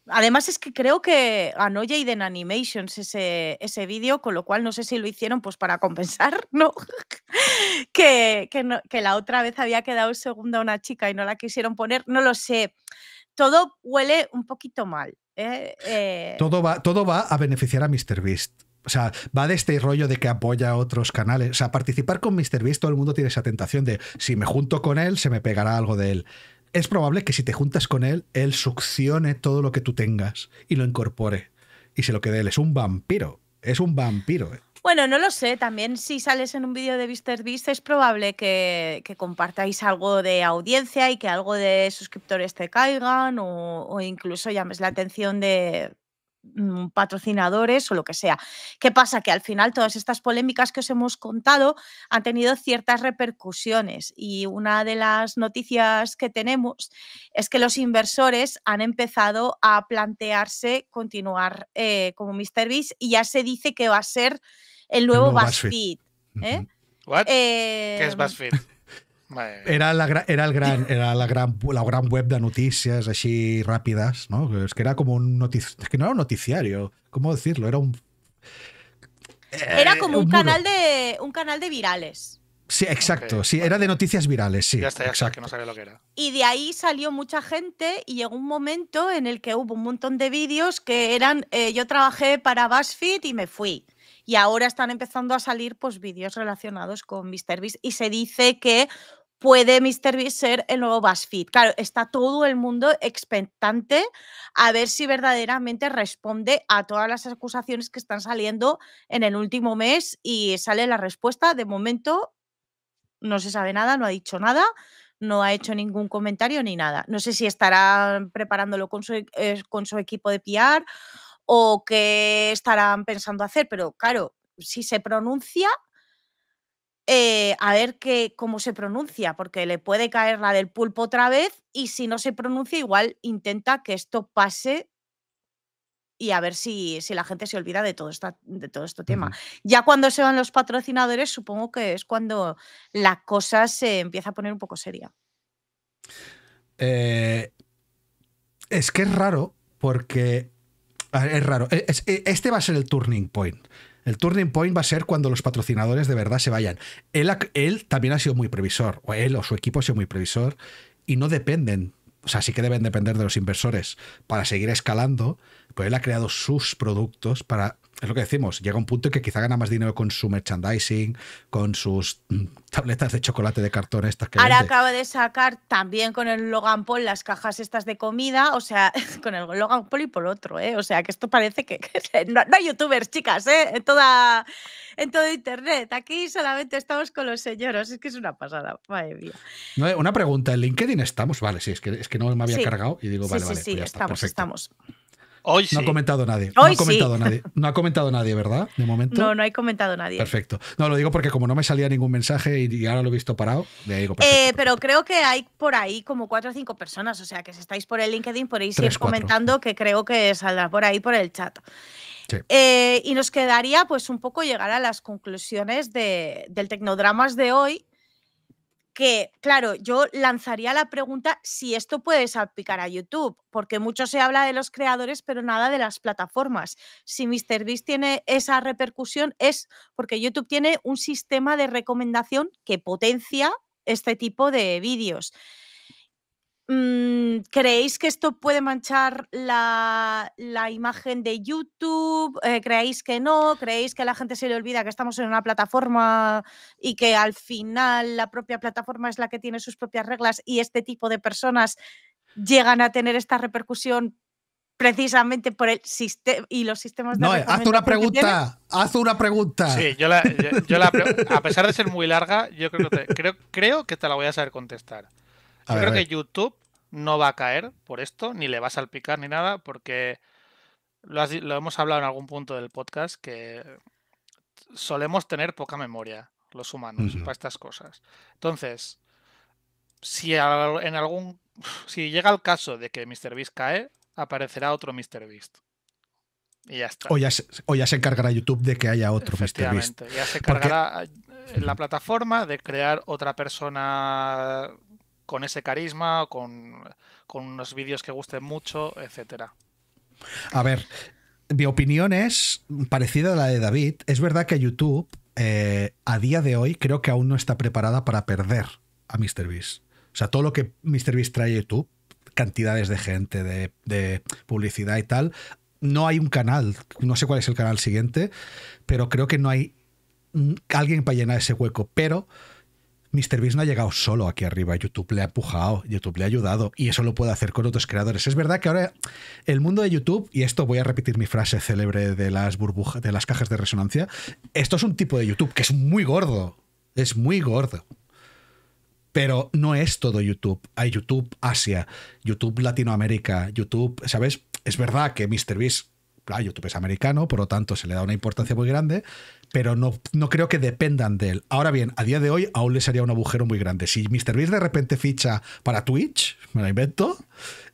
Además es que creo que y Jaden Animations ese, ese vídeo, con lo cual no sé si lo hicieron pues para compensar, (laughs) ¿no? que, ¿no? que la otra vez había quedado segunda una chica y no la quisieron poner, no lo sé todo huele un poquito mal. ¿eh? Eh, todo, va, todo va a beneficiar a MrBeast. O sea, va de este rollo de que apoya a otros canales. O sea, participar con MrBeast, todo el mundo tiene esa tentación de si me junto con él, se me pegará algo de él. Es probable que si te juntas con él, él succione todo lo que tú tengas y lo incorpore y se lo quede él. Es un vampiro. Es un vampiro. Eh. Bueno, no lo sé. También si sales en un vídeo de Mr. Beast es probable que, compartáis algo de audiencia y que algo de suscriptores te caigan o incluso llames la atención de, Mm, patrocinadores o lo que sea. ¿Qué pasa? Que al final todas estas polémicas que os hemos contado han tenido ciertas repercusiones y una de las noticias que tenemos es que los inversores han empezado a plantearse continuar eh, como como MrBeast y ya se dice que va a ser el nuevo, Basf. ¿eh? qué es em, era, la, era, el gran, era la, gran, la gran web de noticias así rápidas, ¿no? Es que era como un noticiario. Es que no era noticiario, ¿cómo decirlo? Era un. Era como eh, un, canal de un canal de virales. Sí, exacto. sí, era de noticias virales, sí. Ya está, que no sabía lo que era. Y de ahí salió mucha gente y llegó un momento en el que hubo un montón de vídeos que eran. Eh, yo trabajé para BuzzFeed y me fui. Y ahora están empezando a salir pues, vídeos relacionados con MrBeast. Y se dice que puede Mr. Beast ser el nuevo BuzzFeed. Claro, está todo el mundo expectante a ver si verdaderamente responde a todas las acusaciones que están saliendo en el último mes y sale la respuesta. De momento no se sabe nada, no ha dicho nada, no ha hecho ningún comentario ni nada. No sé si estarán preparándolo con su, eh, con su equipo de PR o qué estarán pensando hacer, pero claro, si se pronuncia eh, a ver qué cómo se pronuncia, porque le puede caer la del pulpo otra vez y si no se pronuncia igual intenta que esto pase y a ver si, si la gente se olvida de todo, esta, de todo este tema. Ya cuando se van los patrocinadores, supongo que es cuando la cosa se empieza a poner un poco seria. Eh, es que es raro porque... Es raro. E, e, este va a ser el turning point. El turning point va a ser cuando los patrocinadores de verdad se vayan. Él, él también ha sido muy previsor, o él o su equipo ha sido muy previsor, y no dependen, o sea, sí que deben depender de los inversores para seguir escalando, pero él ha creado sus productos para es lo que decimos, llega un punto en que quizá gana más dinero con su merchandising, con sus mm, tabletas de chocolate de cartón estas que Ahora acaba de sacar también con el Logan Paul las cajas estas de comida, o sea, (laughs) con el Logan Paul y por otro, ¿eh? O sea, que esto parece que, eh, no, hay youtubers, chicas, ¿eh? En toda en todo internet. Aquí solamente estamos con los señores, es que es una pasada, madre mía. Eh, una pregunta, ¿en LinkedIn estamos? Vale, sí, es que, es que no me había cargado y digo, vale, sí, vale, pues ya está, estamos, perfecto. estamos. No ha comentado nadie. no ha comentado nadie. No ha comentado nadie, ¿verdad? De momento. No, no comentado nadie. Perfecto. No, lo digo porque como no me salía ningún mensaje y ahora lo he visto parado, eh, Pero creo que hay por ahí como cuatro o cinco personas. O sea, que si estáis por el LinkedIn podéis ir comentando, que creo que saldrá por ahí por el chat. Eh, y nos quedaría pues un poco llegar a las conclusiones del Tecnodramas de hoy que, claro, yo lanzaría la pregunta si esto puede aplicar a YouTube, porque mucho se habla de los creadores, pero nada de las plataformas. Si MrBeast tiene esa repercusión es porque YouTube tiene un sistema de recomendación que potencia este tipo de vídeos. Mm, ¿Creéis que esto puede manchar la, imagen de YouTube? Eh, ¿Creéis que no? ¿Creéis que a la gente se le olvida que estamos en una plataforma y que al final la propia plataforma es la que tiene sus propias reglas y este tipo de personas llegan a tener esta repercusión precisamente por el sistema y los sistemas de no, eh, haz una pregunta haz una pregunta sí yo la, a pesar de ser muy larga yo creo que te, creo, creo que te la voy a saber contestar yo creo que YouTube no va a caer por esto, ni le va a salpicar ni nada, porque lo, hemos hablado en algún punto del podcast que solemos tener poca memoria los humanos para estas cosas. Entonces, si en algún (laughs) si llega el caso de que Mr. Beast cae, aparecerá otro Mr. Beast. Y ya está. O ya, se, encargará YouTube de que haya otro Mr. Beast. Ya se encargará eh, la plataforma de crear otra persona con ese carisma, con, con unos vídeos que gusten mucho, etcétera. A ver, mi opinión es parecida a la de David. Es verdad que YouTube eh, a día de hoy creo que aún no está preparada para perder a MrBeast. O sea, todo lo que MrBeast trae a YouTube, cantidades de gente, de, de publicidad y tal, no hay un canal, no sé cuál es el canal siguiente, pero creo que no hay alguien para llenar ese hueco. Pero MrBeast no ha llegado solo aquí arriba, YouTube le ha empujado, YouTube le ha ayudado y eso lo puede hacer con otros creadores. Es verdad que ahora el mundo de YouTube, y esto voy a repetir mi frase célebre de las burbujas, de las cajas de resonancia, esto es un tipo de YouTube que es muy gordo, es muy gordo. Pero no es todo YouTube. Hay YouTube Asia, YouTube Latinoamérica, YouTube, ¿sabes? Es verdad que MrBeast claro, YouTube es americano, por lo tanto se le da una importancia muy grande, pero no, no creo que dependan de él. Ahora bien, a día de hoy aún le sería un agujero muy grande. Si MrBeast de repente ficha para Twitch, me lo invento,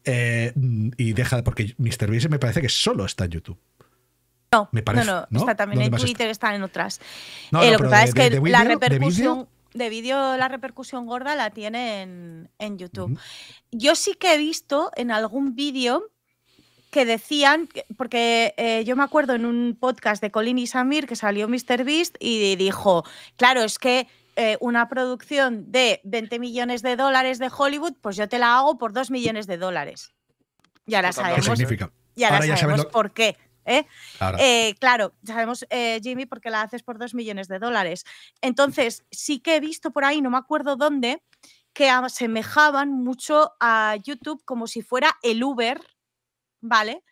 eh, y deja, porque MrBeast me parece que solo está en YouTube. No, no, está también en Twitter, está? en otras. Eh, lo que pasa es que la repercusión de vídeo la repercusión gorda la tiene en, YouTube. Yo sí que he visto en algún vídeo que decían, porque eh, yo me acuerdo en un podcast de Colin y Samir que salió Mr. Beast y dijo, claro, es que eh, una producción de 20 millones de dólares de Hollywood, pues yo te la hago por 2 millones de dólares. Ya la sabemos. ¿Qué Ya Ahora sabemos por qué. ¿eh? Claro. claro. sabemos, Jimmy, porque la haces por 2 millones de dólares. Entonces, sí que he visto por ahí, no me acuerdo dónde, que asemejaban mucho a YouTube como si fuera el Uber ¿vale?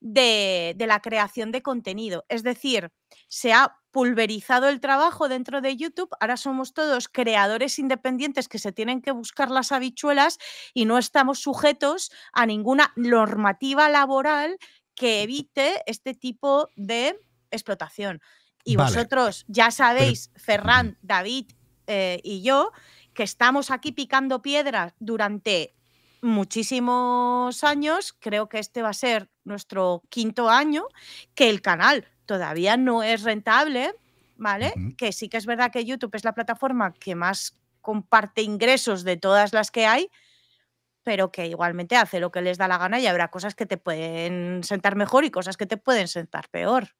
De, la creación de contenido. Es decir, se ha pulverizado el trabajo dentro de YouTube, ahora somos todos creadores independientes que se tienen que buscar las habichuelas y no estamos sujetos a ninguna normativa laboral que evite este tipo de explotación. Y vosotros ya sabéis, Ferran, David eh, y yo, que estamos aquí picando piedras durante muchísimos años, creo que este va a ser nuestro quinto año, que el canal todavía no es rentable, ¿vale? Que sí que es verdad que YouTube es la plataforma que más comparte ingresos de todas las que hay, pero que igualmente hace lo que les da la gana y habrá cosas que te pueden sentar mejor y cosas que te pueden sentar peor.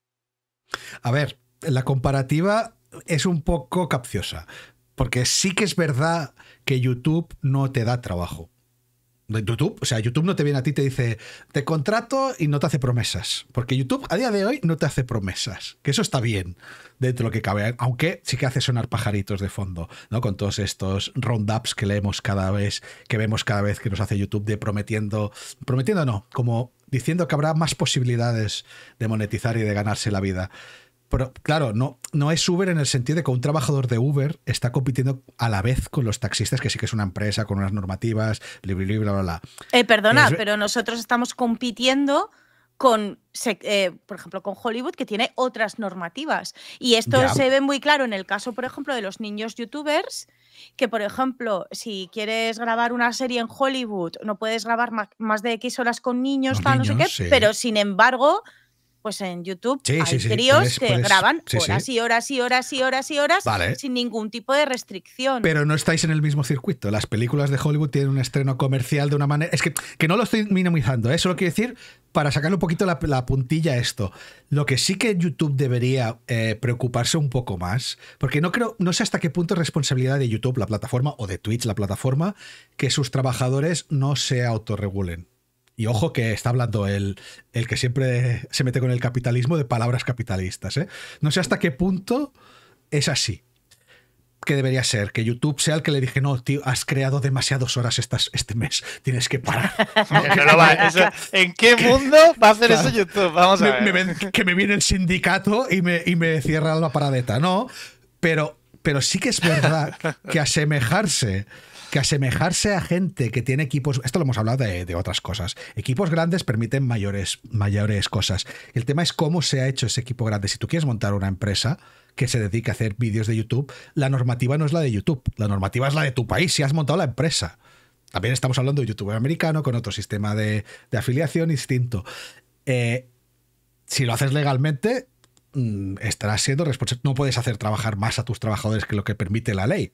A ver, la comparativa es un poco capciosa, porque sí que es verdad que YouTube no te da trabajo. YouTube, o sea, YouTube no te viene a ti y te dice, te contrato y no te hace promesas. Porque YouTube a día de hoy no te hace promesas. Que eso está bien dentro de lo que cabe. Aunque sí que hace sonar pajaritos de fondo, ¿no? Con todos estos roundups que leemos cada vez, que vemos cada vez que nos hace YouTube de prometiendo, prometiendo no, como diciendo que habrá más posibilidades de monetizar y de ganarse la vida. Pero claro, no, no es Uber en el sentido de que un trabajador de Uber está compitiendo a la vez con los taxistas, que sí que es una empresa con unas normativas, libre, libre, bla, bla, bla. Eh, perdona, pero nosotros estamos compitiendo con, eh, por ejemplo, con Hollywood, que tiene otras normativas. Y esto se ve muy claro en el caso, por ejemplo, de los niños youtubers, que, por ejemplo, si quieres grabar una serie en Hollywood, no puedes grabar más de X horas con niños, tal, no sé qué, pero sin embargo pues en YouTube hay críos que graban horas y horas y horas y horas y horas sin ningún tipo de restricción. Pero no estáis en el mismo circuito. Las películas de Hollywood tienen un estreno comercial de una manera... Es que, que no lo estoy minimizando, ¿eh? solo quiero decir, para sacar un poquito la, puntilla a esto, lo que sí que YouTube debería eh, preocuparse un poco más, porque no creo, no sé hasta qué punto es responsabilidad de YouTube, la plataforma, o de Twitch, la plataforma, que sus trabajadores no se autorregulen. Y ojo que está hablando el, el que siempre se mete con el capitalismo de palabras capitalistas. ¿eh? No sé hasta qué punto es así. Que debería ser que YouTube sea el que le dije, no, tío, has creado demasiadas horas estas, este mes, tienes que parar. (laughs) ¿En qué mundo va a hacer eso YouTube? Vamos a ver. que me viene el sindicato y me, y me cierra la paradeta, no, pero, pero sí que es verdad (laughs) que asemejarse que asemejarse a gente que tiene equipos, esto lo hemos hablado de, otras cosas, equipos grandes permiten mayores, mayores cosas. El tema es cómo se ha hecho ese equipo grande. Si tú quieres montar una empresa que se dedique a hacer vídeos de YouTube, la normativa no es la de YouTube, la normativa es la de tu país, si has montado la empresa. También estamos hablando de YouTube americano con otro sistema de, afiliación distinto. Eh, si lo haces legalmente, mm, estarás siendo responsable. No puedes hacer trabajar más a tus trabajadores que lo que permite la ley.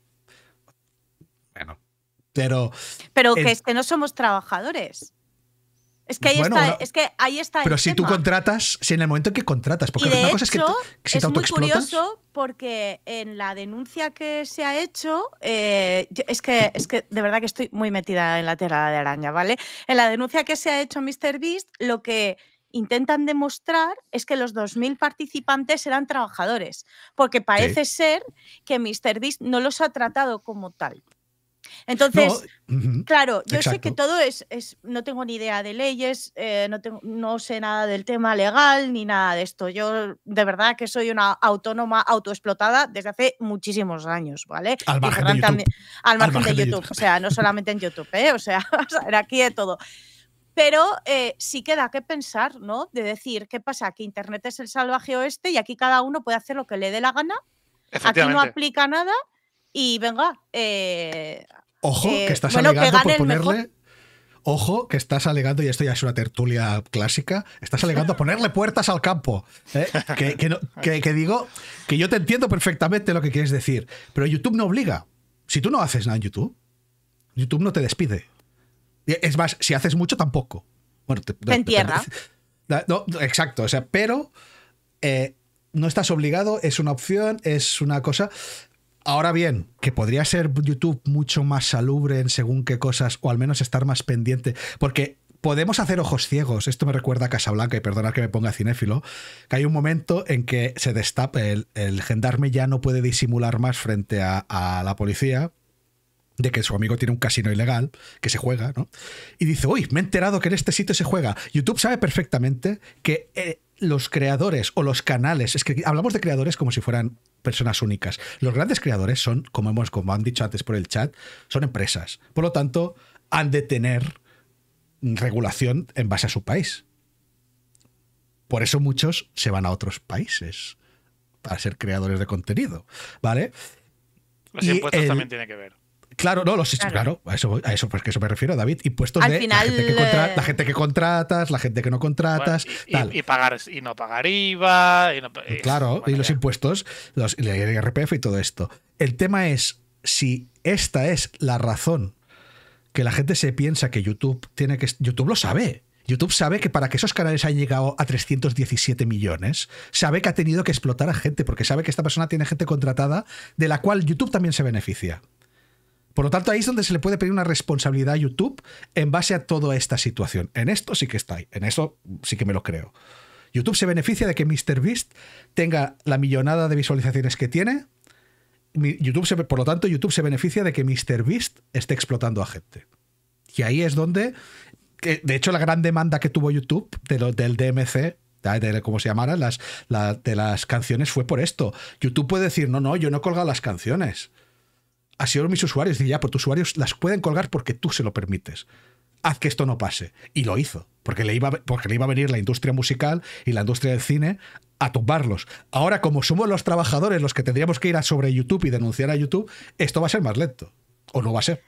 Pero. Pero que es que no somos trabajadores. Es que ahí está, es Pero si tú contratas, si en el momento en que contratas, porque y de es que, es muy curioso porque en la denuncia que se ha hecho, eh, es que es de verdad que estoy muy metida en la tela de araña, ¿vale? En la denuncia que se ha hecho Mr. Beast, lo que intentan demostrar es que los 2.000 participantes eran trabajadores, porque parece ser que Mr. Beast no los ha tratado como tal. Entonces, claro, yo sé que todo es, no tengo ni idea de leyes, eh, no, no sé nada del tema legal ni nada de esto. Yo de verdad que soy una autónoma autoexplotada desde hace muchísimos años, ¿vale? Al margen, de YouTube. al margen, de, YouTube. o sea, no solamente en YouTube, ¿eh? o sea, (laughs) aquí de todo. Pero eh, sí queda que pensar, ¿no? De decir, ¿qué pasa? Que Internet es el salvaje oeste y aquí cada uno puede hacer lo que le dé la gana. Aquí no aplica nada y venga, eh, Ojo, que eh, estás alegando por ponerle. Ojo, que estás alegando, y esto ya es una tertulia clásica, estás alegando ponerle puertas al campo. ¿eh? Que, digo, que yo te entiendo perfectamente lo que quieres decir, pero YouTube no obliga. Si tú no haces nada en YouTube, YouTube no te despide. Es más, si haces mucho, tampoco. Bueno, te, exacto, o sea, pero eh, no estás obligado, es una opción, es una cosa. Ahora bien, que podría ser YouTube mucho más salubre en según qué cosas, o al menos estar más pendiente, porque podemos hacer ojos ciegos. Esto me recuerda a Casablanca, y perdonad que me ponga cinéfilo, que hay un momento en que se destapa, el, el gendarme ya no puede disimular más frente a, la policía de que su amigo tiene un casino ilegal que se juega, ¿no? Y dice, uy, me he enterado que en este sitio se juega. YouTube sabe perfectamente que... Eh, los creadores o los canales, es que hablamos de creadores como si fueran personas únicas. Los grandes creadores son, como hemos como han dicho antes por el chat, son empresas. Por lo tanto, han de tener regulación en base a su país. Por eso muchos se van a otros países para ser creadores de contenido, ¿vale? Los impuestos también tiene que ver. Claro, no, los, claro. claro, a eso, eso, pues, que eso me refiero, David. Impuestos de la, gente que contratas, la gente que no contratas. y, pagar, y no pagar IVA. Eh, claro, y los impuestos, los, el IRPF y todo esto. El tema es si esta es la razón que la gente se piensa que YouTube tiene que. YouTube lo sabe. YouTube sabe que para que esos canales hayan llegado a 317 millones, sabe que ha tenido que explotar a gente, porque sabe que esta persona tiene gente contratada de la cual YouTube también se beneficia. Por lo tanto, ahí es donde se le puede pedir una responsabilidad a YouTube en base a toda esta situación. En esto sí que está ahí, en eso sí que me lo creo. YouTube se beneficia de que MrBeast tenga la millonada de visualizaciones que tiene. YouTube por lo tanto, YouTube se beneficia de que MrBeast esté explotando a gente. Y ahí es donde, de hecho, la gran demanda que tuvo YouTube del DMC de se llamaran, las, de las canciones fue por esto. YouTube puede decir, no, no, yo no he colgado las canciones así lo mis usuarios. y ya, por pues tus usuarios las pueden colgar porque tú se lo permites. Haz que esto no pase. Y lo hizo, porque le iba, porque le iba a venir la industria musical y la industria del cine a tumbarlos. Ahora, como somos los trabajadores los que tendríamos que ir a sobre YouTube y denunciar a YouTube, esto va a ser más lento. O no va a ser.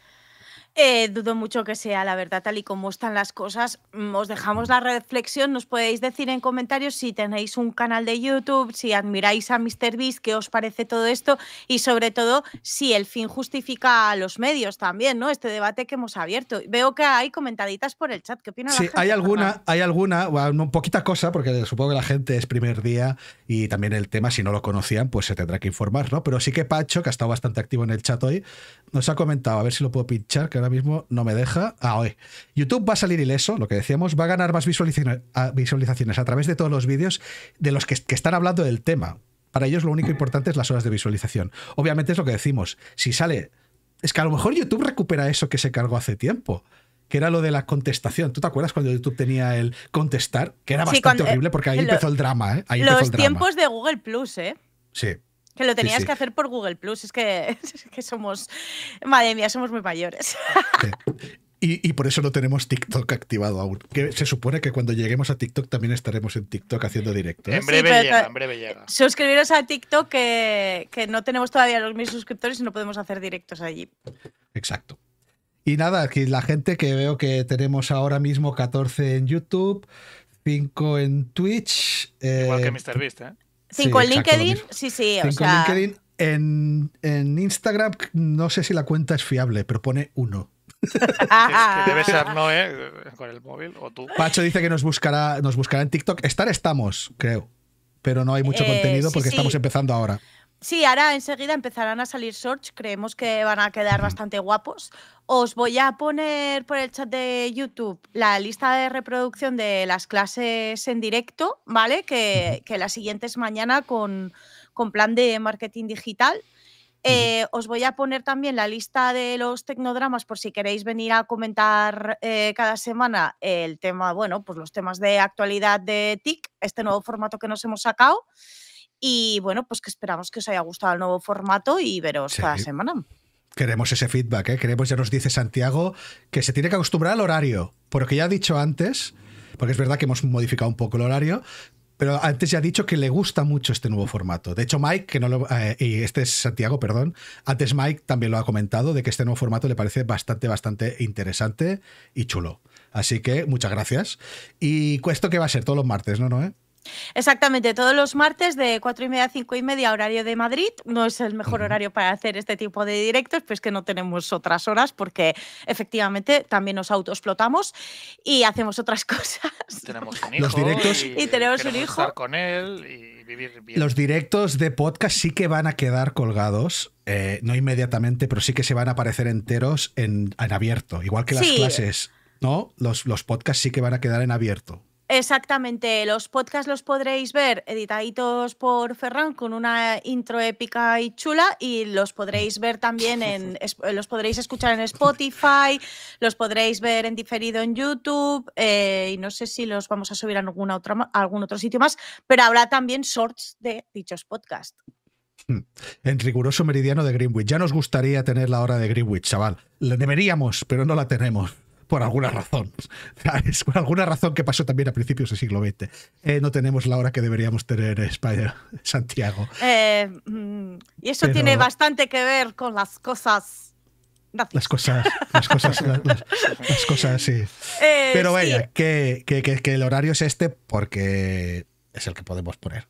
Eh, dudo mucho que sea la verdad, tal y como están las cosas. Mm, os dejamos la reflexión. Nos podéis decir en comentarios si tenéis un canal de YouTube, si admiráis a MrBeast, qué os parece todo esto y, sobre todo, si el fin justifica a los medios también, ¿no? Este debate que hemos abierto. Veo que hay comentaditas por el chat. ¿Qué opina Sí, la gente, hay alguna, hay alguna, bueno, poquita cosa, porque supongo que la gente es primer día y también el tema, si no lo conocían, pues se tendrá que informar, ¿no? Pero sí que Pacho, que ha estado bastante activo en el chat hoy, nos ha comentado, a ver si lo puedo pinchar, que ahora mismo no me deja. Ah, hoy YouTube va a salir ileso, lo que decíamos, va a ganar más visualizaciones a través de todos los vídeos de los que, están hablando del tema. Para ellos lo único importante es las horas de visualización. Obviamente es lo que decimos. Si sale. Es que a lo mejor YouTube recupera eso que se cargó hace tiempo que era lo de la contestación. ¿Tú te acuerdas cuando YouTube tenía el contestar? Que era bastante eh, horrible porque ahí empezó el drama, ¿eh? Ahí los tiempos de Google Plus, ¿eh? Sí. Que lo tenías que hacer por Google Plus, (laughs) es que, somos, madre mía, somos muy mayores. (laughs) Y, por eso no tenemos TikTok activado aún. Que se supone que cuando lleguemos a TikTok también estaremos en TikTok haciendo directos. ¿eh? En breve llega, en breve llega. Suscribiros a TikTok que, no tenemos todavía los mil suscriptores y no podemos hacer directos allí. Exacto. Y nada, aquí la gente que veo que tenemos ahora mismo 14 en YouTube, 5 en Twitch. Igual que MrBeast, ¿eh? ¿eh? Cinco LinkedIn, sí, sí. O sea... LinkedIn. En, Instagram no sé si la cuenta es fiable, pero pone uno. debe ser Noé eh? con el móvil o tú. Pacho dice que nos buscará, nos buscará en TikTok. Estar estamos, creo. Pero no hay mucho eh, contenido porque estamos empezando ahora. Sí, ahora enseguida empezarán a salir shorts, creemos que van a quedar bastante guapos. Os voy a poner por el chat de YouTube la lista de reproducción de las clases en directo, ¿vale? Que, la siguiente es mañana con, con plan de marketing digital. Eh, os voy a poner también la lista de los tecnodramas por si queréis venir a comentar eh, cada semana el tema, bueno, pues los temas de actualidad de TIC, este nuevo formato que nos hemos sacado. Y bueno, pues que esperamos que os haya gustado el nuevo formato y veros cada semana. Queremos ese feedback, ¿eh? queremos, ya nos dice Santiago, que se tiene que acostumbrar al horario, porque ya ha dicho antes, porque es verdad que hemos modificado un poco el horario, pero antes ya ha dicho que le gusta mucho este nuevo formato. De hecho, Mike, que no lo, eh, y este es Santiago, perdón, antes Mike también lo ha comentado de que este nuevo formato le parece bastante, bastante interesante y chulo. Así que muchas gracias. Y cuesto que va a ser todos los martes, ¿no, no? Exactamente, todos los martes de 4 y media a 5 y media horario de Madrid. No es el mejor horario para hacer este tipo de directos, pues que no tenemos otras horas porque efectivamente también nos autoexplotamos y hacemos otras (laughs) cosas. Tenemos un hijo los directos, y, tenemos un hijo. con él y vivir bien. Los directos de podcast sí que van a quedar colgados eh, no inmediatamente, pero sí que se van a aparecer enteros en, abierto, igual que las clases, ¿no? Los, los podcasts sí que van a quedar en abierto. Exactamente, los podcasts los podréis ver editaditos por Ferran con una intro épica y chula y los podréis ver también en (laughs) los podréis escuchar en Spotify, los podréis ver en diferido en YouTube eh, y no sé si los vamos a subir a, alguna otra, algún otro sitio más, pero habrá también shorts de dichos podcasts. Hmm. En riguroso meridiano de Greenwich. Ya nos gustaría tener la hora de Greenwich, chaval. La deberíamos, pero no la tenemos por alguna razón. (laughs) Es Por alguna razón que pasó también a principios del siglo XX. Eh, no tenemos la hora que deberíamos tener en eh, España, eh, Santiago. Mm, y eso tiene bastante que ver con las cosas las cosas, las cosas, sí. Pero vaya, que, el horario es este porque es el que podemos poner.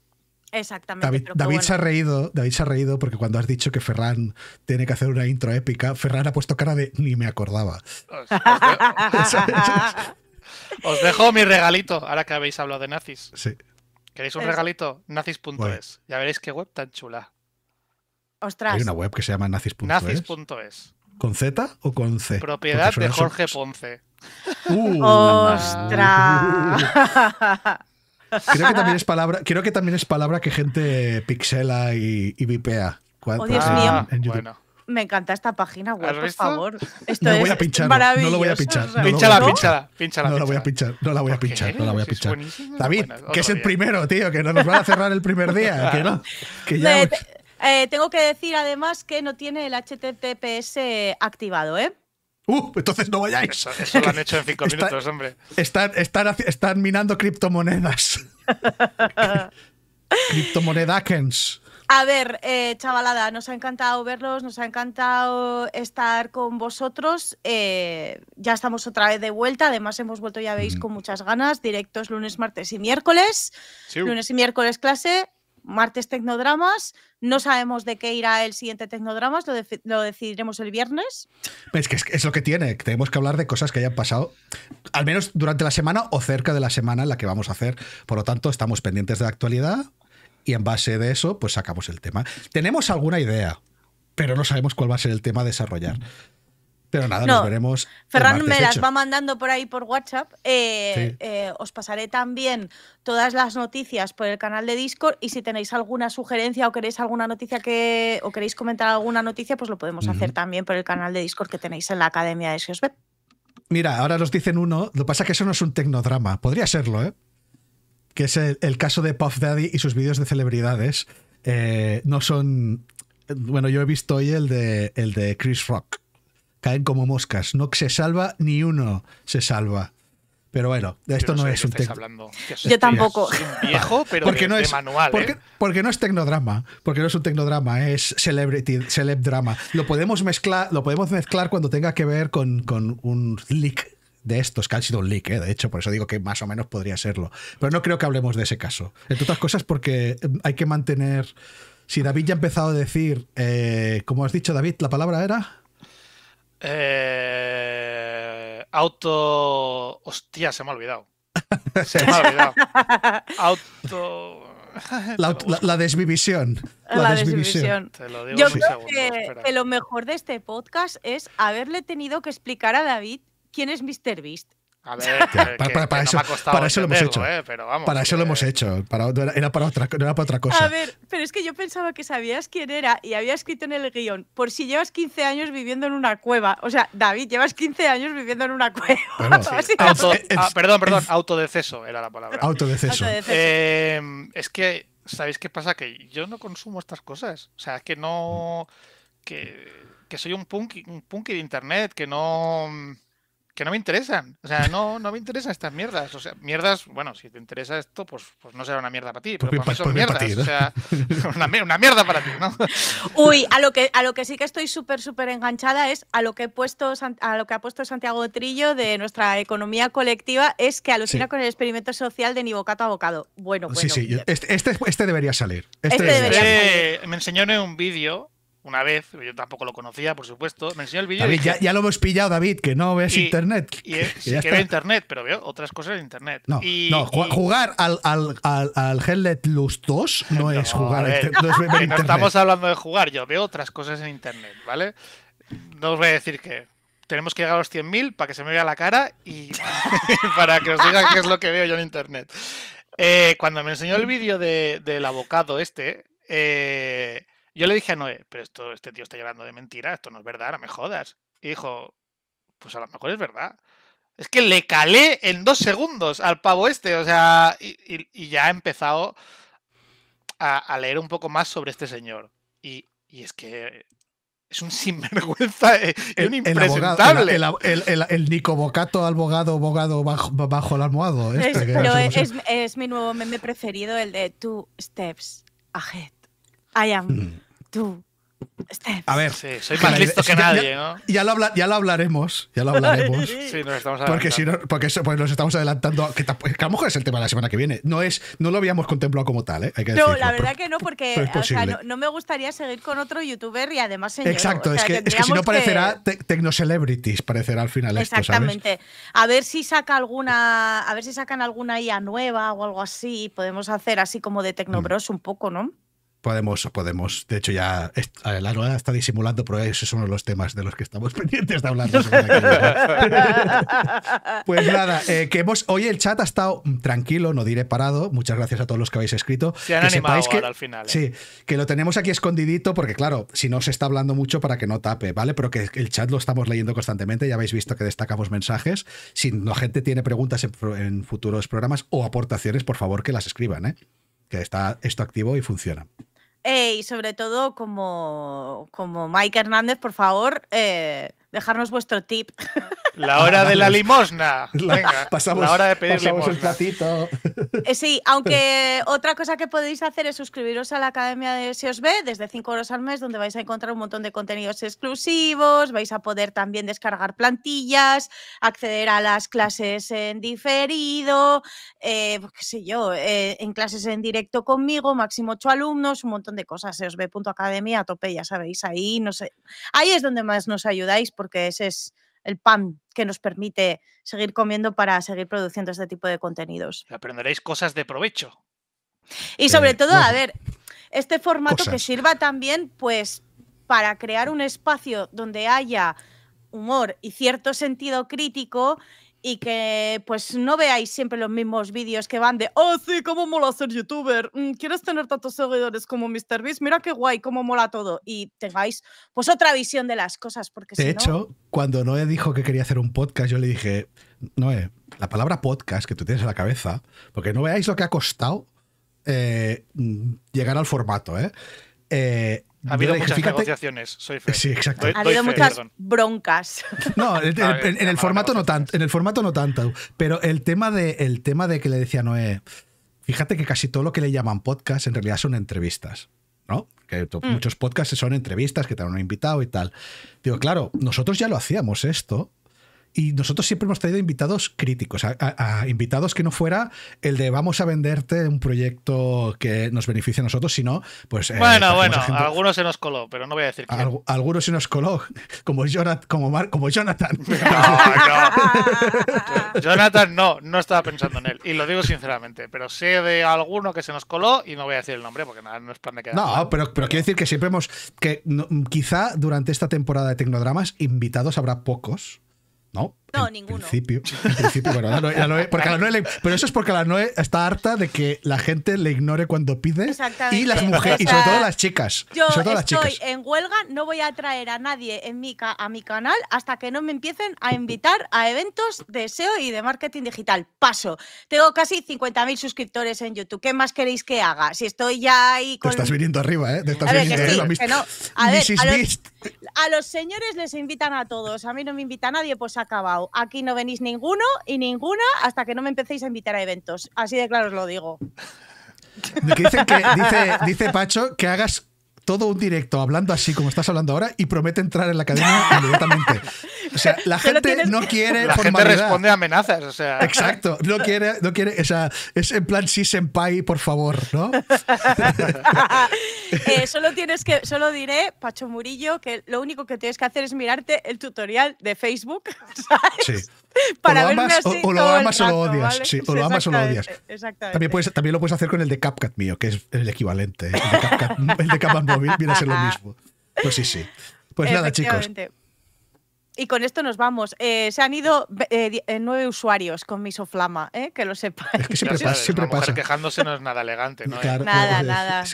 Exactamente. David, se ha reído, David se ha reído porque cuando has dicho que Ferran tiene que hacer una intro épica, Ferran ha puesto cara de ni me acordaba. Os (laughs) dejo mi regalito, ahora que habéis hablado de nazis. Sí. ¿Queréis un regalito? Nazis.es. Ya veréis qué web tan chula. Ostras. Hay una web que se llama nazis.es. Nazis.es. ¿Con Z o con C? Propiedad de Jorge Ponce. Uh. ¡Ostras! (laughs) Creo que también es palabra, que, también es palabra que gente pixela y, y vipea. Oh, Dios mío. Bueno. Me encanta esta página web, por favor. Esto no voy a pinchar, no lo voy a pinchar. No pinchala, ¿no? pinchala, No la voy a pinchar, no la voy a pinchar, no la voy a pinchar. David, que es el primero, tío, que no nos van a cerrar el primer día, (laughs) que no. Eh, tengo que decir además que no tiene el HTTPS activado, ¿eh? Uh, entonces no vayáis. Eso, eso lo han hecho en cinco minutos, hombre. Están, minando criptomonedas. (laughs) Criptomonedakens. A ver, eh, chavalada, nos ha encantado verlos, nos ha encantado estar con vosotros. Eh, ya estamos otra vez de vuelta, además hemos vuelto, ya veis, mm. con muchas ganas, directos lunes, martes y miércoles. Lunes y miércoles clase, martes Tecnodramas. No sabemos de qué irá el siguiente Tecnodramas, lo, decidiremos el viernes. Es que es, lo que tiene, tenemos que hablar de cosas que hayan pasado, al menos durante la semana o cerca de la semana en la que vamos a hacer. Por lo tanto, estamos pendientes de la actualidad y en base de eso, pues sacamos el tema. Tenemos alguna idea, pero no sabemos cuál va a ser el tema a desarrollar. Pero nada, nos veremos. Ferran me las va mandando por ahí por WhatsApp. Eh, eh, os pasaré también todas las noticias por el canal de Discord y si tenéis alguna sugerencia o queréis alguna noticia que o queréis comentar alguna noticia, pues lo podemos hacer también por el canal de Discord que tenéis en la Academia de Siosbet. Mira, ahora nos dicen uno, lo que pasa es que eso no es un tecnodrama, podría serlo, ¿eh? Que es el, caso de Puff Daddy y sus vídeos de celebridades. Eh, no son. Bueno, yo he visto hoy el de, el de Chris Rock caen como moscas. No se salva ni uno, se salva. Pero bueno, esto no, es un tecnodrama. Yo tampoco. viejo, (laughs) pero porque de, no es, manual. ¿eh? Porque, no es tecnodrama. Porque no es un tecnodrama, es celebrity, celeb drama. Lo podemos mezclar, lo podemos mezclar cuando tenga que ver con, un leak de estos, que han sido un leak, ¿eh? de hecho, por eso digo que más o menos podría serlo. Pero no creo que hablemos de ese caso. Entre otras cosas, porque em, hay que mantener. Si David ya ha empezado a decir, eh, como has dicho, David, la palabra era. Eh, auto. Hostia, se me ha olvidado. (laughs) Se me ha olvidado. auto. La, desmivisión la, desmivisión Te lo digo Yo creo que, que, lo mejor de este podcast es haberle tenido que explicar a David quién es Mr. Beast. A ver, para, eso, lo hemos hecho. ¿eh? para eso lo hemos hecho. era, para otra, cosa. A ver, pero es que yo pensaba que sabías quién era y había escrito en el guión, por si llevas 15 años viviendo en una cueva. O sea, David, llevas 15 años viviendo en una cueva. (laughs) Eh, eh, ah, perdón, perdón, autodeceso era la palabra. Autodeceso. es que, ¿sabéis qué pasa? Que yo no consumo estas cosas. O sea, es que no... Que, soy un punky punk de internet, que no que no me interesan. O sea, no, no me interesan estas mierdas. O sea, mierdas, bueno, si te interesa esto, pues, pues no será una mierda para ti, pero pues para mí son pues mierdas. O sea, (laughs) una, mierda para ti, ¿no? Uy, a lo que, a lo que sí que estoy súper, súper enganchada es a lo que he puesto a lo que ha puesto Santiago Trillo de nuestra economía colectiva, es que alucina con el experimento social de ni bocato a bocado. Bueno, bueno. Sí, sí, este, este, este, debería salir. Este, este debería salir. me enseñó en un vídeo una vez, yo tampoco lo conocía, por supuesto. Me enseñó el vídeo. ya, lo hemos pillado, David, que no ves internet. que sí que veo internet, pero veo otras cosas en internet. No, no jugar al, al, al, Hellet 2 no, es jugar ver, (laughs) internet. no estamos hablando de jugar, yo veo otras cosas en internet, ¿vale? No os voy a decir que tenemos que llegar a los 100.000 para que se me vea la cara y (laughs) para que os diga qué es lo que veo yo en internet. Eh, cuando me enseñó el vídeo del abocado este, eh, yo le dije a Noé, pero esto, este tío está llorando de mentira, esto no es verdad, no me jodas. Y dijo, pues a lo mejor es verdad. Es que le calé en dos segundos al pavo este, o sea, y, ya he empezado a, leer un poco más sobre este señor. Y, es que es un (laughs) sinvergüenza, es eh, un impresentable. El, el, el, Nico Bocato abogado, abogado bajo, el almohado. Este, e, es, es, mi nuevo meme preferido, el de Two Steps Ahead. I Tú. A ver, soy más listo que nadie, ¿no? Ya lo, habla, ya lo hablaremos, ya lo hablaremos. (laughs) sí, nos estamos Porque, porque pues nos estamos adelantando, que, pues, que, a lo mejor es el tema de la semana que viene. No es, no lo habíamos contemplado como tal, ¿eh? no, la verdad que no, porque no, me gustaría seguir con otro youtuber y además señor. Exacto, es, que, si no parecerá que... Celebrities, parecerá al final Exactamente. Esto, A ver si saca alguna, a ver si sacan alguna IA nueva o algo así, podemos hacer así como de Tecnobros mm. un poco, ¿no? Podemos, podemos. De hecho, ya la está disimulando, pero esos son los temas de los que estamos (laughs) pendientes de hablar. (laughs) pues nada, eh, que hemos, hoy el chat ha estado tranquilo, no diré parado. Muchas gracias a todos los que habéis escrito. que sepáis al ¿eh? Sí, que lo tenemos aquí escondidito, porque claro, si no se está hablando mucho para que no tape, ¿vale? Pero que el chat lo estamos leyendo constantemente. Ya habéis visto que destacamos mensajes. Si la gente tiene preguntas en, en futuros programas o aportaciones, por favor que las escriban, ¿eh? Que está esto activo y funciona y sobre todo como, como Mike Hernández, por favor, eh, dejarnos vuestro tip. La hora de la limosna. (laughs) pasamos, la hora de pedir el platito. Eh, sí, aunque (laughs) otra cosa que podéis hacer es suscribiros a la Academia de SEOSB desde 5 euros al mes, donde vais a encontrar un montón de contenidos exclusivos, vais a poder también descargar plantillas, acceder a las clases en diferido, eh, qué sé yo, eh, en clases en directo conmigo, máximo 8 alumnos, un montón de cosas. SEOSB.academia a tope, ya sabéis, ahí, no sé. Ahí es donde más nos ayudáis, porque ese es el pan que nos permite seguir comiendo para seguir produciendo este tipo de contenidos. Aprenderéis cosas de provecho. Y sobre eh, todo, a ver, este formato que sirva también, pues, para crear un espacio donde haya humor y cierto sentido crítico y que pues no veáis siempre los mismos vídeos que van de, oh sí, cómo mola ser youtuber, mm, quieres tener tantos seguidores como MrBeast, mira qué guay, cómo mola todo, y tengáis pues otra visión de las cosas. Porque de hecho, cuando Noé dijo que quería hacer un podcast, yo le dije, Noé, la palabra podcast que tú tienes en la cabeza, porque no veáis lo que ha costado eh, llegar al formato, ¿eh? eh ha habido muchas negociaciones, soy Sí, exacto. ha habido muchas broncas. (laughs) No, en, el formato no tanto, en el formato no tanto, pero el tema de, tema de que le decía Noé, fíjate que casi todo lo que le llaman podcast en realidad son entrevistas, ¿no? Mm. muchos podcasts son entrevistas que te han invitado y tal. Digo, claro, nosotros ya lo hacíamos esto, y nosotros siempre hemos traído invitados críticos, a, invitados que no fuera el de vamos a venderte un proyecto que nos beneficie a nosotros, sino pues... Eh, bueno, bueno, algunos se nos coló, pero no voy a decir quién. algunos se nos coló, (laughs) como, Jonathan, como, Mar como Jonathan. (laughs) No, no. Jonathan no, no estaba pensando en él, y lo digo sinceramente, pero sé de alguno que se nos coló y no voy a decir el nombre porque nada, no es plan de quedar. No, pero, pero, quiero decir que siempre hemos... que quizá durante esta temporada de Tecnodramas invitados habrá pocos Nope. No, en ninguno. Principio, en principio, bueno, pero eso es porque la Noe está harta de que la gente le ignore cuando pide. Y las mujeres, y sobre todo las chicas. Yo estoy en huelga, no voy a traer a nadie a mi canal hasta que no me empiecen a invitar a eventos de SEO y de marketing digital. Paso. Tengo casi 50.000 suscriptores en YouTube. ¿Qué más queréis que haga? Si estoy ya ahí con... estás viniendo arriba, ¿eh? estás a A a los, señores les invitan a todos. A mí no me invita nadie, pues acabado. Aquí no venís ninguno y ninguna hasta que no me empecéis a invitar a eventos. Así de claro os lo digo. (laughs) dice, dice Pacho que hagas todo un directo hablando así como estás hablando ahora y promete entrar en la academia (laughs) inmediatamente. O sea, la gente no quiere. La gente responde amenazas, o sea. Exacto, no quiere, no quiere, o sea, es en plan sí, senpai, por favor, ¿no? (laughs) Eh, solo tienes que, solo diré, Pacho Murillo, que lo único que tienes que hacer es mirarte el tutorial de Facebook, (laughs) ¿sabes? Sí. (laughs) para o lo amas, o, lo odias. lo amas o lo odias. También, lo puedes hacer con el de CapCut mío, que es el equivalente. El de CapCut, (laughs) viene a ser lo mismo. Pues sí, sí. Pues nada, chicos. Y con esto nos vamos. Eh, se han ido eh, eh, nueve usuarios con misoflama, ¿eh? que lo sepan. Es que siempre, pasa, quejándose no es nada elegante. nada, nada.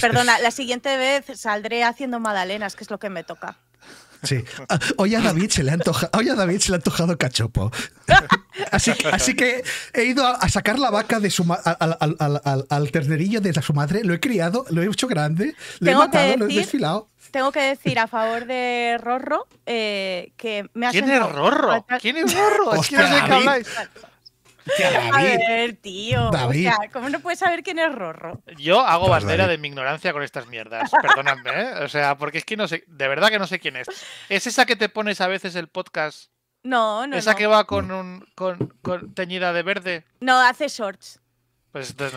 perdona, la siguiente vez saldré haciendo magdalenas, que es lo que me toca. Sí. Ah, hoy a David se le ha antojado, le ha antojado cachopo. Así, que he ido a, sacar la vaca de su al, al, ternerillo de su madre, lo he criado, lo he hecho grande, lo he matado, lo he desfilado. Tengo que decir a favor de Rorro eh, que me ha ¿Quién es Rorro? ¿Quién es Rorro? ¿Quién es (laughs) A ver, tío. ¿cómo no puedes saber quién es Rorro? Yo hago pues bandera de mi ignorancia con estas mierdas. Perdóname, ¿eh? O sea, porque es que no sé, de verdad que no sé quién es. ¿Es esa que te pones a veces el podcast? No, no. ¿Esa que va con un con teñida de verde? No, hace shorts.